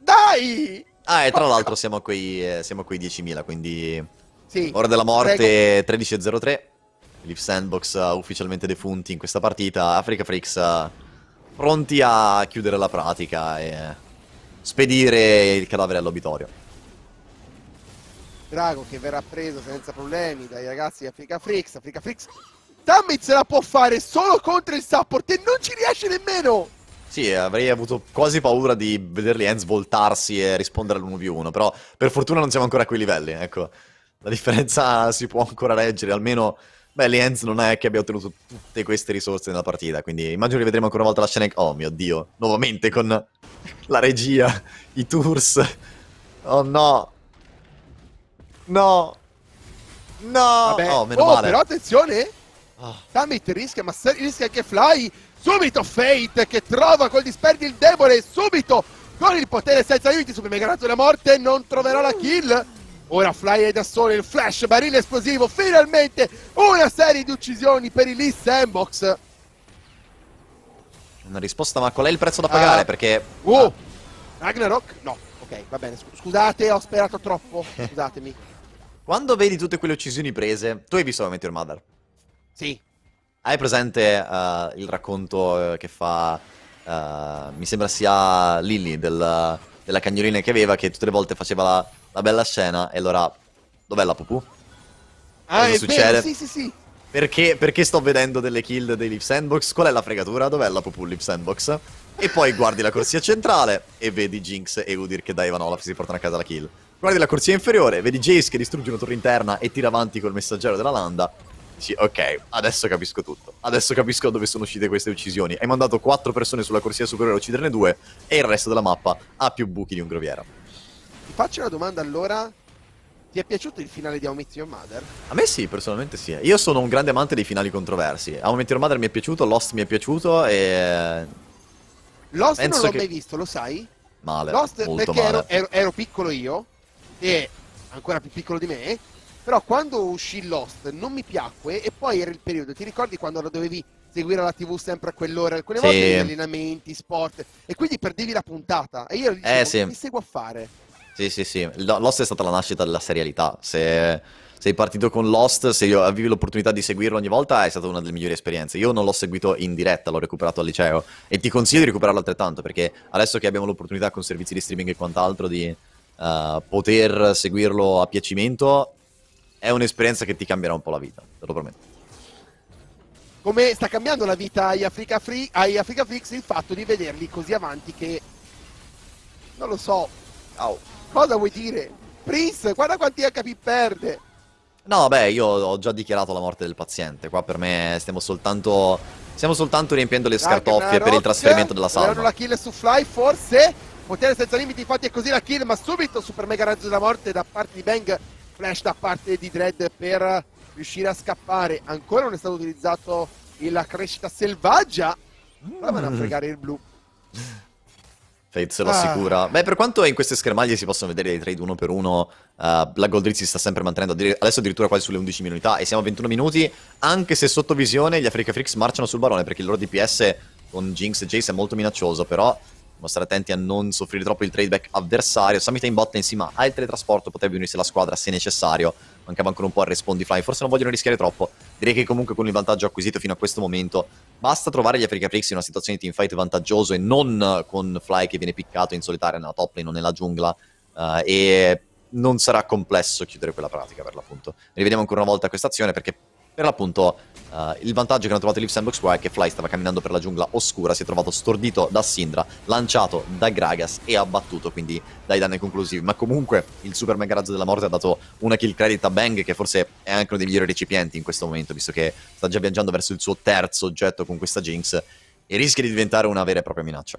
Dai! Ah, e tra l'altro siamo a quei, eh, siamo a quei 10.000, quindi... Sì. Ora della morte 13.03. Leaf Sandbox ufficialmente defunti in questa partita. Africa Freaks eh, pronti a chiudere la pratica e spedire il cadavere all'obitorio. Drago che verrà preso senza problemi dai ragazzi di Africa Freaks. Africa Freaks Damage se la può fare solo contro il support e non ci riesce nemmeno! Sì, avrei avuto quasi paura di vederli Hans voltarsi e rispondere all'1v1, però per fortuna non siamo ancora a quei livelli, ecco. La differenza <laughs> si può ancora reggere, almeno... Beh, Lienz non è che abbia ottenuto tutte queste risorse nella partita, quindi immagino che vedremo ancora una volta la scena... Oh mio Dio, nuovamente con la regia, i tours... Oh no! No! No! Vabbè. Oh, meno oh, male. però attenzione! Oh. Ah. Summit rischia, ma rischia anche Fly subito Fate che trova col disperdi il debole e subito con il potere senza limiti super mega della morte non troverà la kill ora Fly è da solo il flash barile esplosivo finalmente una serie di uccisioni per il Lee Sandbox una risposta ma qual è il prezzo da pagare ah. perché uh, ah. Ragnarok no ok va bene scusate ho sperato troppo <laughs> scusatemi quando vedi tutte quelle uccisioni prese tu hai visto ovviamente il Mother sì hai presente uh, il racconto eh, che fa, uh, mi sembra sia Lily, del, della cagnolina che aveva, che tutte le volte faceva la, la bella scena, e allora, dov'è la pupù? Ah, Cosa succede? Vero, sì, sì, sì. Perché, perché, sto vedendo delle kill dei Leaf Sandbox? Qual è la fregatura? Dov'è la Popul Leaf Sandbox? E poi guardi la corsia centrale e vedi Jinx e Udir che da Ivanolaf si portano a casa la kill. Guardi la corsia inferiore, vedi Jace che distrugge una torre interna e tira avanti col messaggero della landa dici ok, adesso capisco tutto, adesso capisco dove sono uscite queste uccisioni. Hai mandato quattro persone sulla corsia superiore a ucciderne due e il resto della mappa ha più buchi di un groviera. Ti faccio una domanda allora, ti è piaciuto il finale di How Met Your Mother? A me sì, personalmente sì. Io sono un grande amante dei finali controversi. How Met Your Mother mi è piaciuto, Lost mi è piaciuto e... Lost Penso non l'ho che... mai visto, lo sai? Male, Lost perché male. Ero, ero, ero, piccolo io e ancora più piccolo di me però quando uscì Lost non mi piacque e poi era il periodo, ti ricordi quando la dovevi seguire la TV sempre a quell'ora, alcune sì. volte allenamenti, sport e quindi perdevi la puntata e io dicevo, eh, sì. mi seguo a fare. Sì, sì, sì. Lost è stata la nascita della serialità. Se sei partito con Lost, se io avevi l'opportunità di seguirlo ogni volta, è stata una delle migliori esperienze. Io non l'ho seguito in diretta, l'ho recuperato al liceo e ti consiglio di recuperarlo altrettanto perché adesso che abbiamo l'opportunità con servizi di streaming e quant'altro di uh, poter seguirlo a piacimento, è un'esperienza che ti cambierà un po' la vita, te lo prometto. Come sta cambiando la vita ai Africa, Free, ai Africa Freaks il fatto di vederli così avanti che... Non lo so. Oh. Cosa vuoi dire? Prince, guarda quanti HP perde. No, beh, io ho già dichiarato la morte del paziente. Qua per me stiamo soltanto... Stiamo soltanto riempiendo le scartoffie per il trasferimento della salva. Hanno la kill su Fly, forse? Potere senza limiti, infatti è così la kill, ma subito super mega raggio della morte da parte di Bang flash da parte di Dread per riuscire a scappare. Ancora non è stato utilizzato la crescita selvaggia. Ma vanno a mm. fregare il blu. Fate se lo ah. assicura. Ah. Beh, per quanto in queste schermaglie si possono vedere dei trade uno per uno, uh, la Goldrit si sta sempre mantenendo, adesso addirittura quasi sulle 11 unità e siamo a 21 minuti, anche se sotto visione gli Africa Freaks marciano sul barone perché il loro DPS con Jinx e Jace è molto minaccioso, però ma stare attenti a non soffrire troppo il tradeback avversario. Samita in botta insieme al teletrasporto, potrebbe unirsi alla squadra se necessario. Mancava ancora un po' respondi fly. forse non vogliono rischiare troppo. Direi che comunque con il vantaggio acquisito fino a questo momento basta trovare gli Africa Prix in una situazione di teamfight vantaggioso e non con Fly che viene piccato in solitaria nella top lane o nella giungla. Uh, e non sarà complesso chiudere quella pratica per l'appunto. Rivediamo ancora una volta questa azione perché per l'appunto Uh, il vantaggio che hanno trovato i Leaf Sandbox qua è che Fly stava camminando per la giungla oscura, si è trovato stordito da Sindra, lanciato da Gragas e abbattuto quindi dai danni conclusivi. Ma comunque il super mega razzo della morte ha dato una kill credit a Bang, che forse è anche uno dei migliori recipienti in questo momento, visto che sta già viaggiando verso il suo terzo oggetto con questa Jinx e rischia di diventare una vera e propria minaccia.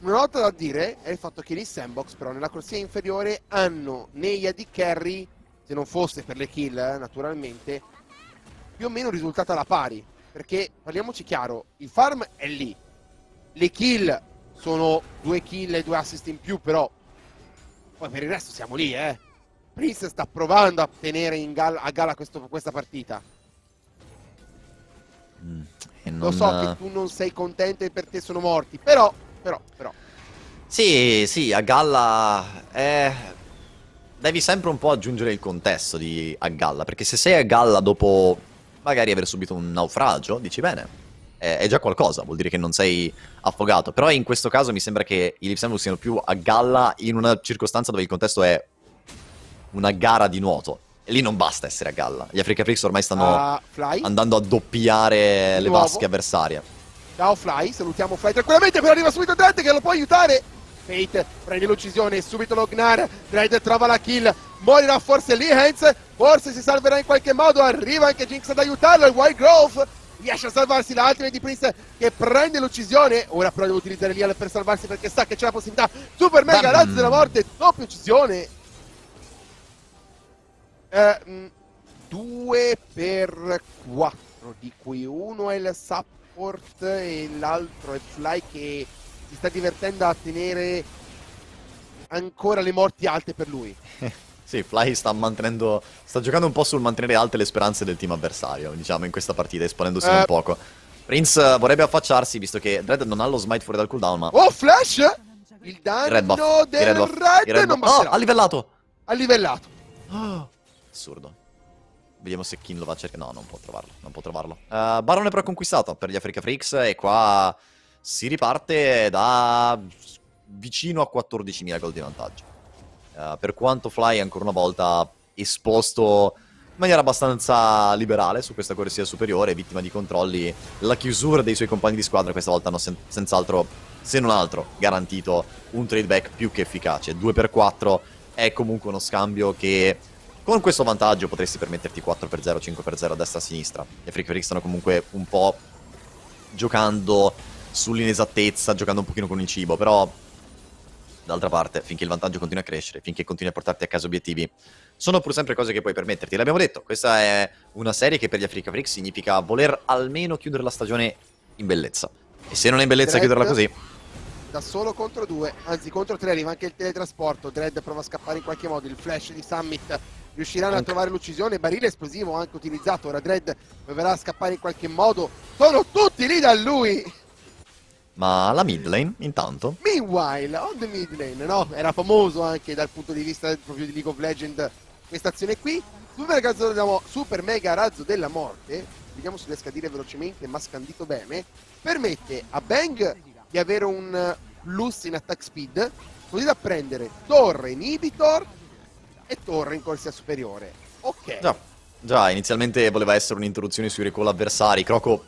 Una nota da dire è il fatto che i Sandbox però nella corsia inferiore hanno Neia di Carry, se non fosse per le kill eh, naturalmente, più o meno risultata alla pari. Perché parliamoci chiaro, il farm è lì. Le kill sono due kill e due assist in più, però poi per il resto siamo lì, eh. Prince sta provando a tenere gala, a gala questo, questa partita. Mm, non... Lo so che eh. tu non sei contento e per te sono morti, però, però, però. Sì, sì, a galla è... Eh, devi sempre un po' aggiungere il contesto di a galla, perché se sei a galla dopo magari aver subito un naufragio, dici bene, è, è già qualcosa, vuol dire che non sei affogato. Però in questo caso mi sembra che i Lipsemble siano più a galla in una circostanza dove il contesto è una gara di nuoto. E lì non basta essere a galla. Gli Africa Freaks ormai stanno uh, andando a doppiare le vasche avversarie. Ciao Fly, salutiamo Fly tranquillamente, però arriva subito Dante che lo può aiutare. Fate prende l'uccisione, subito Lognar, Dread trova la kill, morirà forse lì Hans, forse si salverà in qualche modo, arriva anche Jinx ad aiutarlo, il Wild Grove riesce a salvarsi l'altra ultimate di Prince che prende l'uccisione, ora però deve utilizzare Lial per salvarsi perché sa che c'è la possibilità, Super Mega Razzo della Morte, doppia uccisione. Eh, 2 per quattro, di cui uno è il support e l'altro è Fly che si sta divertendo a tenere ancora le morti alte per lui. <laughs> Sì, Fly sta mantenendo. Sta giocando un po' sul mantenere alte le speranze del team avversario, diciamo, in questa partita, esponendosi eh. un poco. Prince vorrebbe affacciarsi, visto che Dread non ha lo smite fuori dal cooldown, ma. Oh, flash! Il danno red buff, del red, buff, red, red non ah, basterà. Oh, ha livellato! Ha livellato! Oh, assurdo. Vediamo se Kin lo va a cercare. No, non può trovarlo. Non può trovarlo. Uh, Barone però conquistato per gli Africa Freaks. E qua si riparte da vicino a 14.000 gol di vantaggio. Eh, per quanto Fly ancora una volta esposto in maniera abbastanza liberale su questa corsia superiore, vittima di controlli, la chiusura dei suoi compagni di squadra questa volta hanno sen- senz'altro, se non altro, garantito un trade back più che efficace. 2x4 è comunque uno scambio che con questo vantaggio potresti permetterti 4x0, 5x0 a destra e a sinistra. Le Freak Freak stanno comunque un po' giocando sull'inesattezza, giocando un pochino con il cibo, però D'altra parte, finché il vantaggio continua a crescere, finché continui a portarti a casa obiettivi, sono pur sempre cose che puoi permetterti. L'abbiamo detto, questa è una serie che per gli Africa Freak significa voler almeno chiudere la stagione in bellezza. E se non è in bellezza Dread, chiuderla così... Da solo contro due, anzi contro tre, arriva anche il teletrasporto. Dread prova a scappare in qualche modo, il flash di Summit riusciranno anche. a trovare l'uccisione. Barile esplosivo anche utilizzato. Ora Dread proverà a scappare in qualche modo. Sono tutti lì da lui. Ma la mid lane, intanto? Meanwhile, on the mid lane, no? Era famoso anche dal punto di vista proprio di League of Legends questa azione qui. Super, super mega razzo della morte, vediamo se riesco a dire velocemente, ma scandito bene, permette a Bang di avere un plus in attack speed, così da prendere torre inhibitor e torre in corsia superiore. Ok. Già, già inizialmente voleva essere un'introduzione sui recall avversari, Croco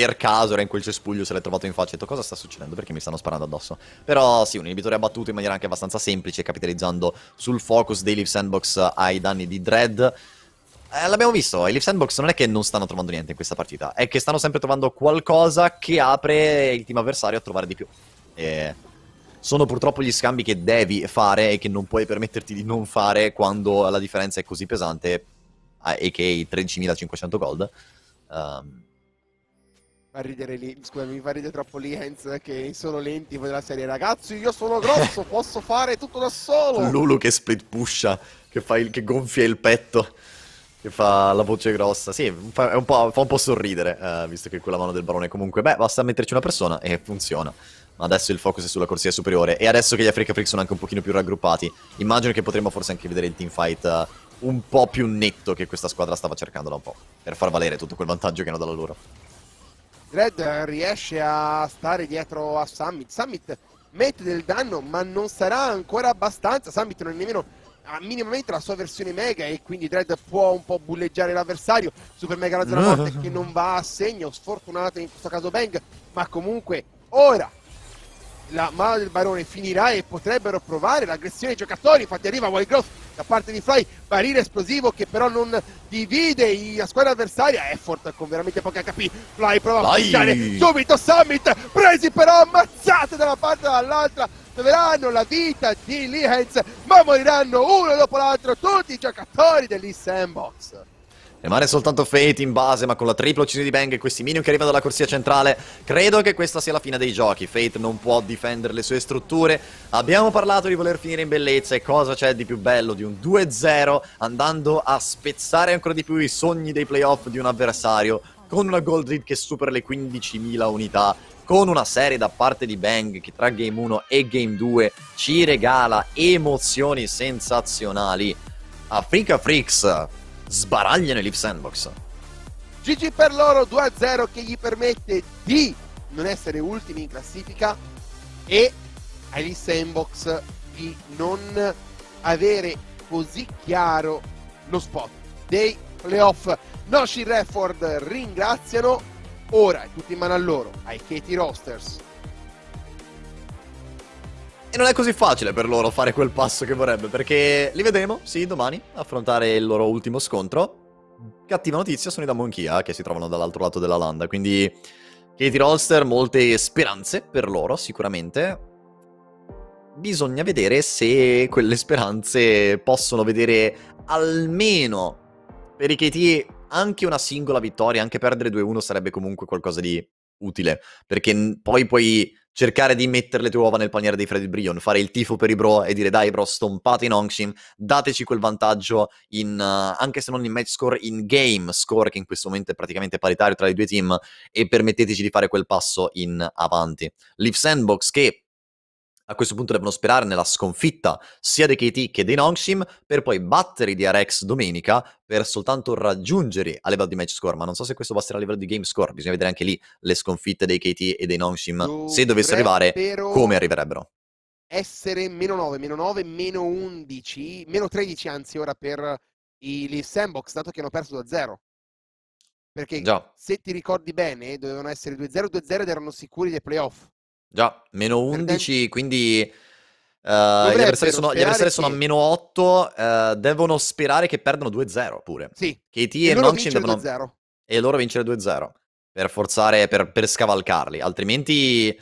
per caso era in quel cespuglio, se l'è trovato in faccia e detto cosa sta succedendo, perché mi stanno sparando addosso. Però sì, un inibitore abbattuto in maniera anche abbastanza semplice, capitalizzando sul focus dei Leaf Sandbox ai danni di Dread. Eh, l'abbiamo visto, i Leaf Sandbox non è che non stanno trovando niente in questa partita, è che stanno sempre trovando qualcosa che apre il team avversario a trovare di più. E sono purtroppo gli scambi che devi fare e che non puoi permetterti di non fare quando la differenza è così pesante, a.k.a. 13.500 gold. Um, fa ridere lì, scusami, mi fa ridere troppo lì Hans che sono lenti poi della serie ragazzi io sono grosso, posso fare tutto da solo Lulu che split pusha che, fa il, che gonfia il petto che fa la voce grossa sì, fa un po', fa un po sorridere eh, visto che quella mano del barone comunque beh basta metterci una persona e funziona ma adesso il focus è sulla corsia superiore e adesso che gli Africa Freak sono anche un pochino più raggruppati immagino che potremmo forse anche vedere il teamfight uh, un po' più netto che questa squadra stava cercando da un po' per far valere tutto quel vantaggio che hanno dalla loro Dread riesce a stare dietro a Summit. Summit mette del danno, ma non sarà ancora abbastanza. Summit non è nemmeno ha ah, minimamente la sua versione mega e quindi Dread può un po' bulleggiare l'avversario. Super Mega la zona morte <laughs> che non va a segno, sfortunato in questo caso Bang, ma comunque ora la mano del barone finirà e potrebbero provare l'aggressione ai giocatori. Infatti arriva Wild da parte di Fly, barile esplosivo che però non divide la squadra avversaria. Effort con veramente poca HP. Fly prova Fly. a puntare subito Summit, presi però ammazzati da una parte e dall'altra. Troveranno la vita di Lee Lihens, ma moriranno uno dopo l'altro tutti i giocatori dell'East Sandbox. Rimane soltanto Fate in base, ma con la triplo uccisione di Bang e questi minion che arrivano dalla corsia centrale, credo che questa sia la fine dei giochi. Fate non può difendere le sue strutture. Abbiamo parlato di voler finire in bellezza e cosa c'è di più bello di un 2-0 andando a spezzare ancora di più i sogni dei playoff di un avversario con una gold lead che supera le 15.000 unità, con una serie da parte di Bang che tra Game 1 e Game 2 ci regala emozioni sensazionali. Africa Freaks sbaragliano i Leaf Sandbox. GG per loro 2-0 che gli permette di non essere ultimi in classifica e ai Leaf Sandbox di non avere così chiaro lo spot dei playoff. Noshi Refford ringraziano, ora è tutto in mano a loro, ai Katie Rosters, e non è così facile per loro fare quel passo che vorrebbe, perché li vedremo, sì, domani, affrontare il loro ultimo scontro. Cattiva notizia sono i da Monchia, che si trovano dall'altro lato della landa, quindi Katie Rolster, molte speranze per loro, sicuramente. Bisogna vedere se quelle speranze possono vedere almeno per i KT anche una singola vittoria, anche perdere 2-1 sarebbe comunque qualcosa di utile, perché poi puoi cercare di mettere le tue uova nel paniere dei Freddy Brion, fare il tifo per i bro e dire dai bro, stompate in Onshim, dateci quel vantaggio in, uh, anche se non in match score, in game score che in questo momento è praticamente paritario tra i due team e permetteteci di fare quel passo in avanti. Leaf Sandbox che a questo punto devono sperare nella sconfitta sia dei KT che dei Nongshim per poi battere i DRX domenica per soltanto raggiungere a livello di match score, ma non so se questo basterà a livello di game score, bisogna vedere anche lì le sconfitte dei KT e dei Nongshim se dovesse arrivare come arriverebbero. Essere meno 9, meno 9, meno 11, meno 13 anzi ora per i Leaf Sandbox, dato che hanno perso 2 0. Perché Già. se ti ricordi bene, dovevano essere 2-0, 2-0 ed erano sicuri dei playoff Già, meno Perdenti. 11, quindi... Uh, gli, avversari sono, gli avversari sono, a meno 8. Uh, eh, devono sperare che perdano 2-0 pure. Sì. KT e, e Nonchin devono. 2-0. E loro vincere 2-0 per forzare, per, per scavalcarli. Altrimenti.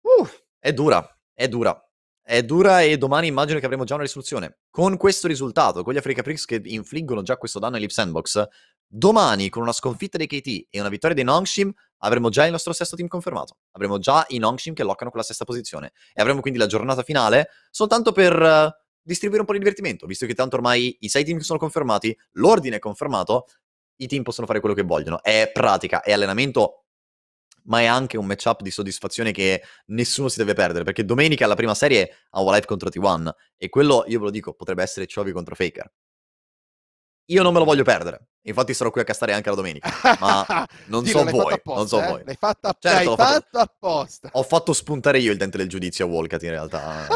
Uh, è dura. È dura. È dura e domani immagino che avremo già una risoluzione. Con questo risultato, con gli Africa Prix che infliggono già questo danno ai Lip Sandbox, domani con una sconfitta dei KT e una vittoria dei Nongshim avremo già il nostro sesto team confermato, avremo già i Nongshim che loccano quella sesta posizione e avremo quindi la giornata finale soltanto per uh, distribuire un po' di divertimento, visto che tanto ormai i sei team sono confermati, l'ordine è confermato, i team possono fare quello che vogliono, è pratica, è allenamento ma è anche un matchup di soddisfazione che nessuno si deve perdere, perché domenica la prima serie ha Walife contro T1 e quello, io ve lo dico, potrebbe essere Ciovi contro Faker. Io non me lo voglio perdere. Infatti sarò qui a castare anche la domenica. Ma <laughs> non Dillo, so voi, apposta, non so eh? L'hai fatta app- certo, fatto... fatto apposta. Ho fatto spuntare io il dente del giudizio a Wolcat in realtà.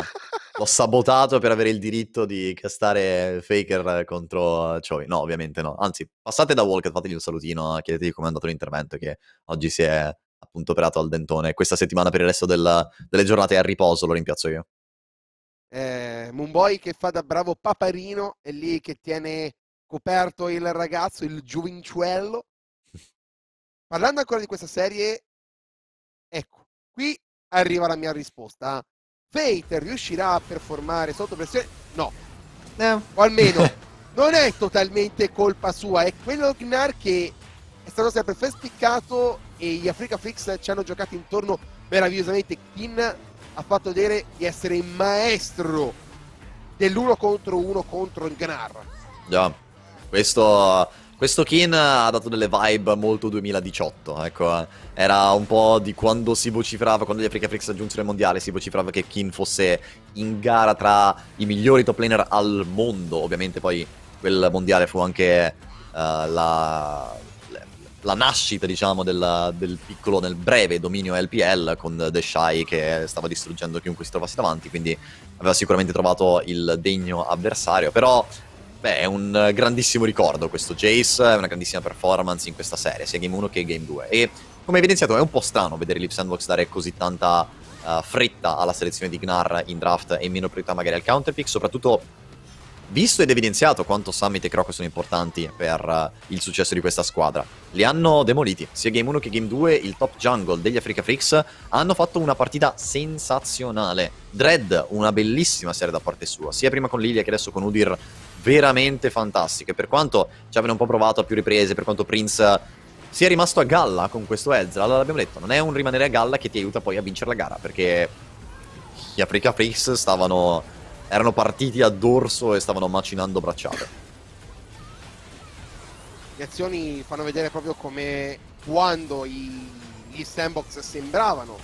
L'ho sabotato per avere il diritto di castare Faker contro Choi. No, ovviamente no. Anzi, passate da Wolcat, fategli un salutino, eh. chiedetegli come è andato l'intervento che oggi si è appunto operato al dentone. Questa settimana per il resto della... delle giornate è a riposo, lo rimpiazzo io. Eh, Mumbai che fa da bravo paparino e lì che tiene coperto il ragazzo, il giovincello. Parlando ancora di questa serie, ecco, qui arriva la mia risposta. Fate riuscirà a performare sotto pressione? No. no. O almeno <laughs> non è totalmente colpa sua, è quello Gnar che è stato sempre spiccato e gli Africa Fix ci hanno giocato intorno meravigliosamente. Kin ha fatto vedere di essere il maestro dell'uno contro uno contro il Gnar. Già. Yeah. Questo, questo Kin ha dato delle vibe molto 2018, ecco. Era un po' di quando si vociferava, quando gli Africa Freaks aggiunsero il mondiale, si vociferava che Keen fosse in gara tra i migliori top laner al mondo. Ovviamente poi quel mondiale fu anche uh, la, la, nascita, diciamo, della, del piccolo, nel breve dominio LPL con The Shy che stava distruggendo chiunque si trovasse davanti, quindi aveva sicuramente trovato il degno avversario, però Beh, è un grandissimo ricordo questo Jace, è una grandissima performance in questa serie, sia Game 1 che Game 2. E come evidenziato è un po' strano vedere l'Ip Sandbox dare così tanta uh, fretta alla selezione di Gnar in draft e meno priorità magari al counterpick, soprattutto visto ed evidenziato quanto Summit e Croco sono importanti per uh, il successo di questa squadra. Li hanno demoliti, sia Game 1 che Game 2, il top jungle degli Africa Freaks hanno fatto una partita sensazionale. Dread, una bellissima serie da parte sua, sia prima con Lilia che adesso con Udir, veramente fantastiche. Per quanto ci abbiano un po' provato a più riprese, per quanto Prince sia rimasto a galla con questo Ezra, l'abbiamo detto, non è un rimanere a galla che ti aiuta poi a vincere la gara, perché gli Africa Freaks stavano... erano partiti a dorso e stavano macinando bracciate. Le azioni fanno vedere proprio come quando i, gli sandbox sembravano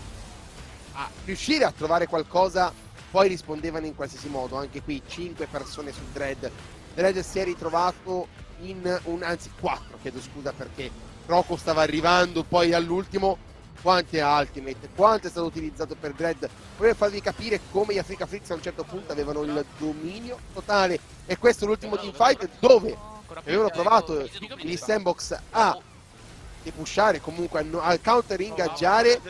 a riuscire a trovare qualcosa poi rispondevano in qualsiasi modo, anche qui 5 persone su Dread. Dread si è ritrovato in un, anzi 4, chiedo scusa perché Rocco stava arrivando poi all'ultimo. Quante ha Ultimate, quanto è stato utilizzato per Dread. proprio per farvi capire come gli Africa Freaks a un certo punto avevano il dominio totale. E questo è l'ultimo teamfight dove avevano ecco, provato gli sandbox a di pushare comunque a, al counter ingaggiare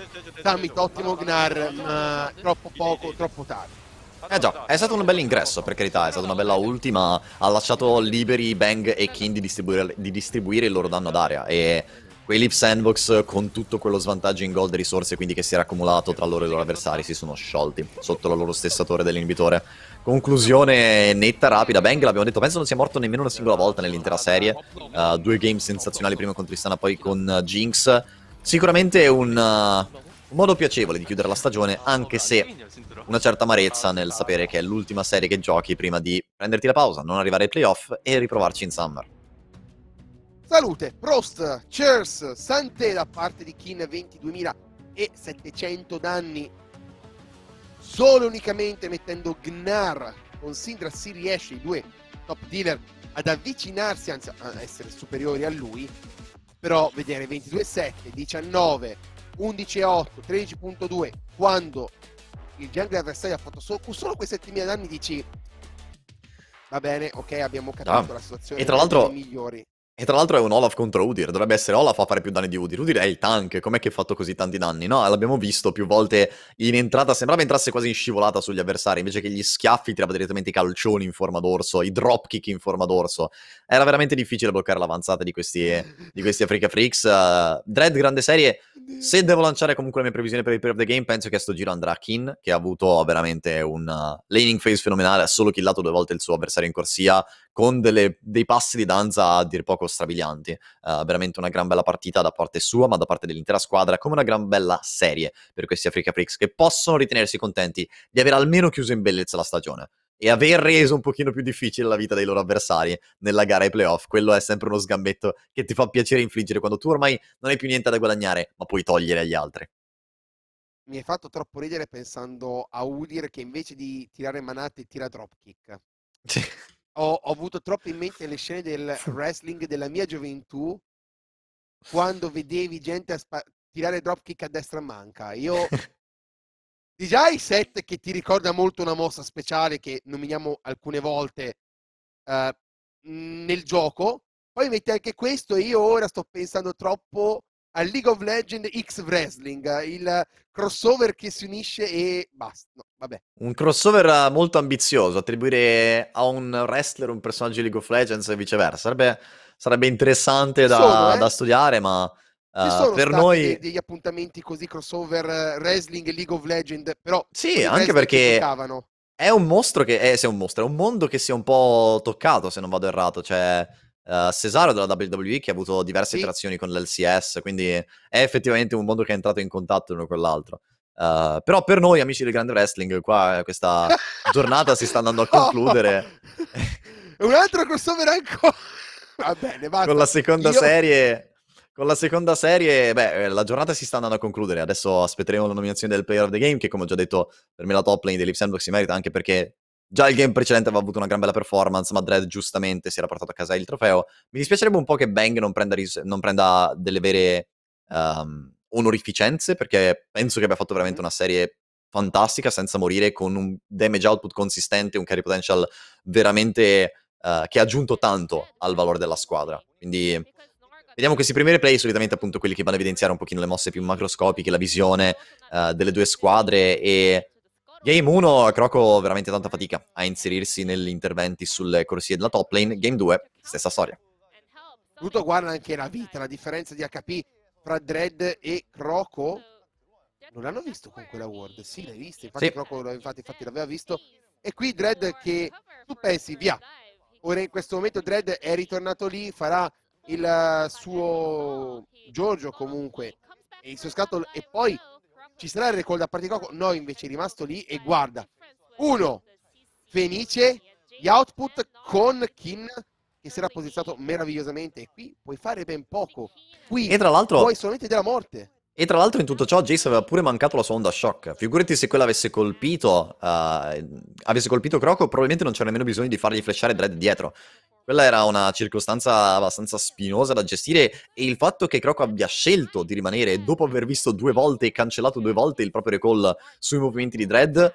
tramite ottimo Gnar ma troppo poco, troppo tardi eh già, è stato un bel ingresso, per carità, è stata una bella ultima. Ha lasciato liberi Bang e King di distribuire, di distribuire il loro danno ad area. E quei Leap Sandbox eh, con tutto quello svantaggio in gold e risorse quindi che si era accumulato tra loro e i loro avversari si sono sciolti sotto la loro stessa torre dell'inibitore. Conclusione netta, rapida, Bang l'abbiamo detto, penso non sia morto nemmeno una singola volta nell'intera serie, uh, due game sensazionali prima con Tristana poi con eh, Jinx, sicuramente un, uh, un modo piacevole di chiudere la stagione anche se una certa amarezza nel sapere che è l'ultima serie che giochi prima di prenderti la pausa, non arrivare ai playoff e riprovarci in summer. Salute, Prost, Cheers, Santé da parte di Kin 22.700 danni. Solo unicamente mettendo Gnar con Sindra si riesce i due top dealer ad avvicinarsi, anzi a essere superiori a lui. Però vedere 22.7, 19, 11.8, 13.2 quando il jungle avversario ha fatto solo, solo quei 7.000 danni dici va bene, ok, abbiamo capito no. la situazione. E tra l'altro, e tra l'altro è un Olaf contro Udir, dovrebbe essere Olaf a fare più danni di Udir. Udir è il tank, com'è che ha fatto così tanti danni? No, l'abbiamo visto più volte in entrata, sembrava entrasse quasi in scivolata sugli avversari, invece che gli schiaffi tirava direttamente i calcioni in forma d'orso, i dropkick in forma d'orso. Era veramente difficile bloccare l'avanzata di questi, di questi Africa Freaks. Uh, Dread, grande serie. Se devo lanciare comunque le mie previsioni per il period of the game, penso che a sto giro andrà Kin, che ha avuto veramente un uh, laning phase fenomenale, ha solo killato due volte il suo avversario in corsia, con delle, dei passi di danza a dir poco strabilianti. Uh, veramente una gran bella partita da parte sua, ma da parte dell'intera squadra, come una gran bella serie per questi Africa Freaks che possono ritenersi contenti di aver almeno chiuso in bellezza la stagione e aver reso un pochino più difficile la vita dei loro avversari nella gara ai playoff. Quello è sempre uno sgambetto che ti fa piacere infliggere quando tu ormai non hai più niente da guadagnare, ma puoi togliere agli altri. Mi hai fatto troppo ridere pensando a Udir che invece di tirare manate tira dropkick ho, ho avuto troppo in mente le scene del wrestling della mia gioventù quando vedevi gente a spa- tirare dropkick a destra manca. Io <laughs> già il set che ti ricorda molto una mossa speciale che nominiamo alcune volte uh, nel gioco. Poi metti anche questo e io ora sto pensando troppo al League of Legends X Wrestling, il crossover che si unisce e basta. No, vabbè. Un crossover molto ambizioso, attribuire a un wrestler un personaggio di League of Legends e viceversa. Sarebbe, sarebbe interessante da, sono, eh? da, studiare, ma uh, per noi... Dei, degli appuntamenti così crossover eh, wrestling e League of Legends, però... Sì, anche perché... È un mostro che... Eh, è un mostro, è un mondo che si è un po' toccato, se non vado errato, cioè uh, Cesaro della WWE che ha avuto diverse sì. interazioni con l'LCS, quindi è effettivamente un mondo che è entrato in contatto l'uno con l'altro. Uh, però per noi amici del grande wrestling qua eh, questa <laughs> giornata si sta andando a concludere oh, <laughs> un altro crossover ancora va bene <laughs> basta. con la seconda Io... serie con la seconda serie, beh, eh, la giornata si sta andando a concludere. Adesso aspetteremo la nominazione del player of the game, che come ho già detto, per me la top lane dell'Ipsandbox si merita, anche perché Già il game precedente aveva avuto una gran bella performance, ma Dread giustamente si era portato a casa il trofeo. Mi dispiacerebbe un po' che Bang non prenda, ris- non prenda delle vere um, onorificenze, perché penso che abbia fatto veramente una serie fantastica senza morire, con un damage output consistente, un carry potential veramente uh, che ha aggiunto tanto al valore della squadra. Quindi Vediamo questi primi replay, solitamente appunto quelli che vanno a evidenziare un pochino le mosse più macroscopiche, la visione uh, delle due squadre e Game 1, Croco veramente tanta fatica a inserirsi negli interventi sulle corsie della top lane. Game 2, stessa storia. Tutto guarda anche la vita, la differenza di HP fra Dread e Croco. Non l'hanno visto con quella ward? Sì, l'hai visto, infatti sì. Croco infatti, infatti l'aveva visto. E qui Dread che tu pensi, via. Ora in questo momento Dread è ritornato lì, farà il eh, suo Giorgio comunque e il suo scatto e poi ci sarà il recall da parte di Coco? No, invece è rimasto lì e guarda. Uno, Fenice, gli output con Kin che si era posizionato meravigliosamente. E qui puoi fare ben poco. Qui e tra l'altro, puoi solamente della morte. E tra l'altro in tutto ciò Jace aveva pure mancato la sua onda shock. Figurati se quella avesse colpito, uh, avesse colpito Croco, probabilmente non c'era nemmeno bisogno di fargli flashare Dread dietro. Quella era una circostanza abbastanza spinosa da gestire e il fatto che Croco abbia scelto di rimanere dopo aver visto due volte e cancellato due volte il proprio recall sui movimenti di Dread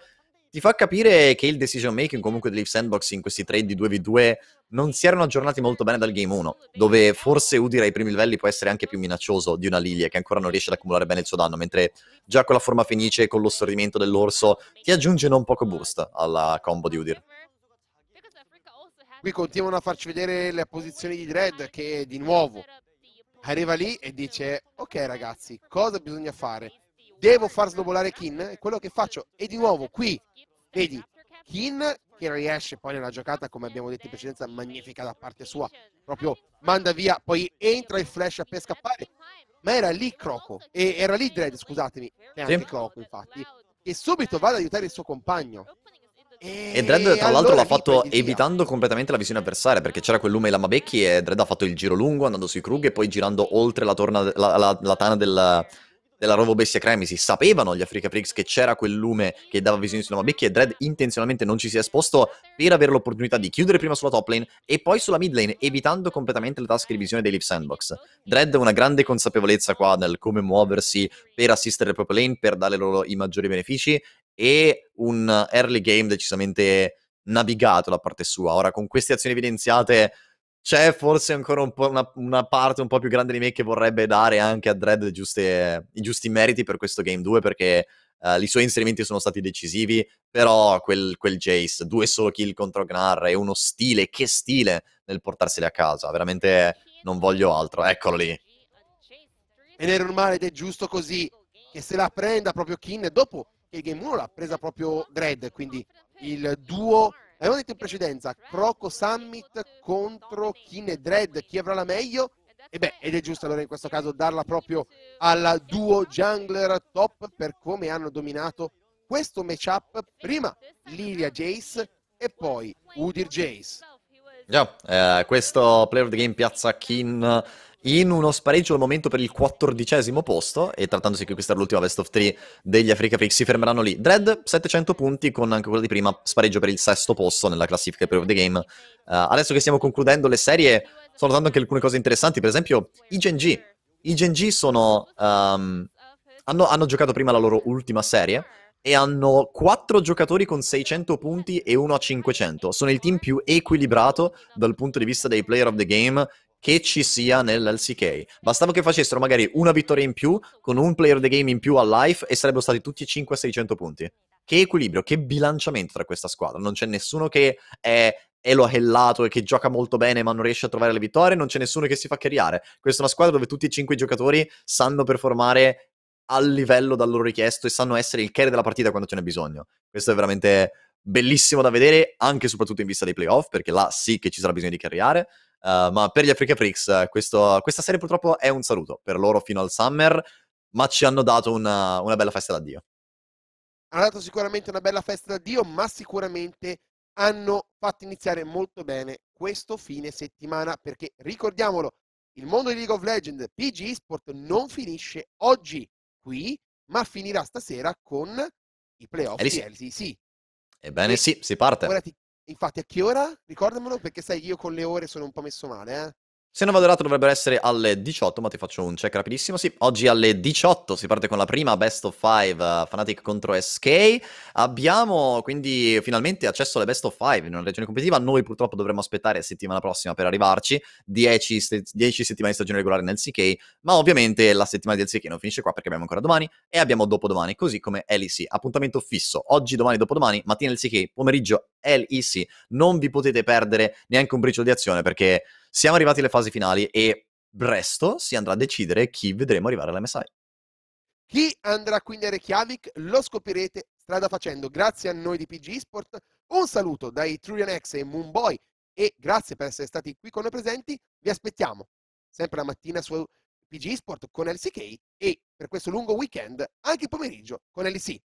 ti fa capire che il decision making comunque dell'If Sandbox in questi trade di 2v2 non si erano aggiornati molto bene dal game 1, dove forse Udira ai primi livelli può essere anche più minaccioso di una Lilia che ancora non riesce ad accumulare bene il suo danno, mentre già con la forma fenice e con lo stordimento dell'orso ti aggiunge non poco boost alla combo di Udir. Qui continuano a farci vedere le posizioni di Dread che di nuovo arriva lì e dice ok ragazzi cosa bisogna fare? Devo far snobolare Kin, quello che faccio e di nuovo qui, vedi, Kin che riesce poi nella giocata, come abbiamo detto in precedenza, magnifica da parte sua, proprio manda via, poi entra il flash per scappare, ma era lì Croco, e era lì Dread, scusatemi, e anche sì. Croco infatti, e subito va ad aiutare il suo compagno. E, e Dredd tra l'altro l'ha fatto evitando completamente la visione avversaria perché c'era quel lume e lamabecchi e Dredd ha fatto il giro lungo andando sui Krug e poi girando oltre la, torna, la, la, la tana del, della Rovo Bestia Cremisi sapevano gli Africa Freaks che c'era quel lume che dava visione sulla Mabecchi e Dread intenzionalmente non ci si è esposto per avere l'opportunità di chiudere prima sulla top lane e poi sulla mid lane, evitando completamente le tasche di visione dei Leaf Sandbox. Dread ha una grande consapevolezza qua nel come muoversi per assistere le proprie lane, per dare loro i maggiori benefici e un early game decisamente navigato da parte sua. Ora, con queste azioni evidenziate c'è forse ancora un una, una, parte un po' più grande di me che vorrebbe dare anche a Dread giuste, i giusti meriti per questo Game 2 perché uh, i suoi inserimenti sono stati decisivi, però quel, quel Jace, due solo kill contro Gnar e uno stile, che stile nel portarseli a casa, veramente non voglio altro, eccolo lì. Ed è normale ed è giusto così che se la prenda proprio Kin dopo che il Game 1 l'ha presa proprio Dread, quindi il duo Avevo detto in precedenza, Croco Summit contro Kin Dread, chi avrà la meglio? E beh, ed è giusto allora in questo caso darla proprio alla duo jungler top per come hanno dominato questo matchup, prima Lilia Jace e poi Udir Jace. Yeah, eh, questo player of the game piazza Kin in uno spareggio al momento per il quattordicesimo posto e trattandosi che questa era l'ultima best of three degli Africa Freaks, si fermeranno lì Dread 700 punti con anche quella di prima spareggio per il sesto posto nella classifica Play of the Game uh, adesso che stiamo concludendo le serie sto notando anche alcune cose interessanti per esempio i GNG i GNG sono um, hanno, hanno giocato prima la loro ultima serie e hanno 4 giocatori con 600 punti e uno a 500. Sono il team più equilibrato dal punto di vista dei player of the game che ci sia nell'LCK. Bastava che facessero magari una vittoria in più, con un player the game in più a life, e sarebbero stati tutti 5 600 punti. Che equilibrio, che bilanciamento tra questa squadra. Non c'è nessuno che è elohellato e che gioca molto bene ma non riesce a trovare le vittorie, non c'è nessuno che si fa carriare. Questa è una squadra dove tutti e cinque i giocatori sanno performare al livello dal loro richiesto e sanno essere il carry della partita quando ce n'è bisogno. Questo è veramente bellissimo da vedere anche e soprattutto in vista dei playoff, perché là sì che ci sarà bisogno di carriare. Uh, ma per gli Africa Freaks questo, questa serie purtroppo è un saluto per loro fino al summer, ma ci hanno dato una, una bella festa d'addio. Hanno dato sicuramente una bella festa d'addio, ma sicuramente hanno fatto iniziare molto bene questo fine settimana, perché ricordiamolo, il mondo di League of Legends PG Esport non finisce oggi qui, ma finirà stasera con i playoff LC. di LCC. Ebbene e sì, si parte. ti... Infatti, a che ora? Ricordamelo perché sai, io con le ore sono un po' messo male, eh? Se non vado errato dovrebbero essere alle 18, ma ti faccio un check rapidissimo. Sì, oggi alle 18 si parte con la prima Best of 5 uh, eh, Fnatic contro SK. Abbiamo quindi finalmente accesso alle Best of 5 in una regione competitiva. Noi purtroppo dovremmo aspettare settimana prossima per arrivarci. 10, se- settimane di stagione regolare nel CK, ma ovviamente la settimana del CK non finisce qua perché abbiamo ancora domani e abbiamo dopodomani, così come LEC. Appuntamento fisso, oggi, domani, dopodomani, mattina il CK, pomeriggio LEC. Non vi potete perdere neanche un briciolo di azione perché siamo arrivati alle fasi finali e presto si andrà a decidere chi vedremo arrivare all'MSI. Chi andrà quindi a Reykjavik lo scoprirete strada facendo. Grazie a noi di PG Esport. Un saluto dai X e Moonboy e grazie per essere stati qui con noi presenti. Vi aspettiamo sempre la mattina su PG Esport con LCK e per questo lungo weekend anche il pomeriggio con LC.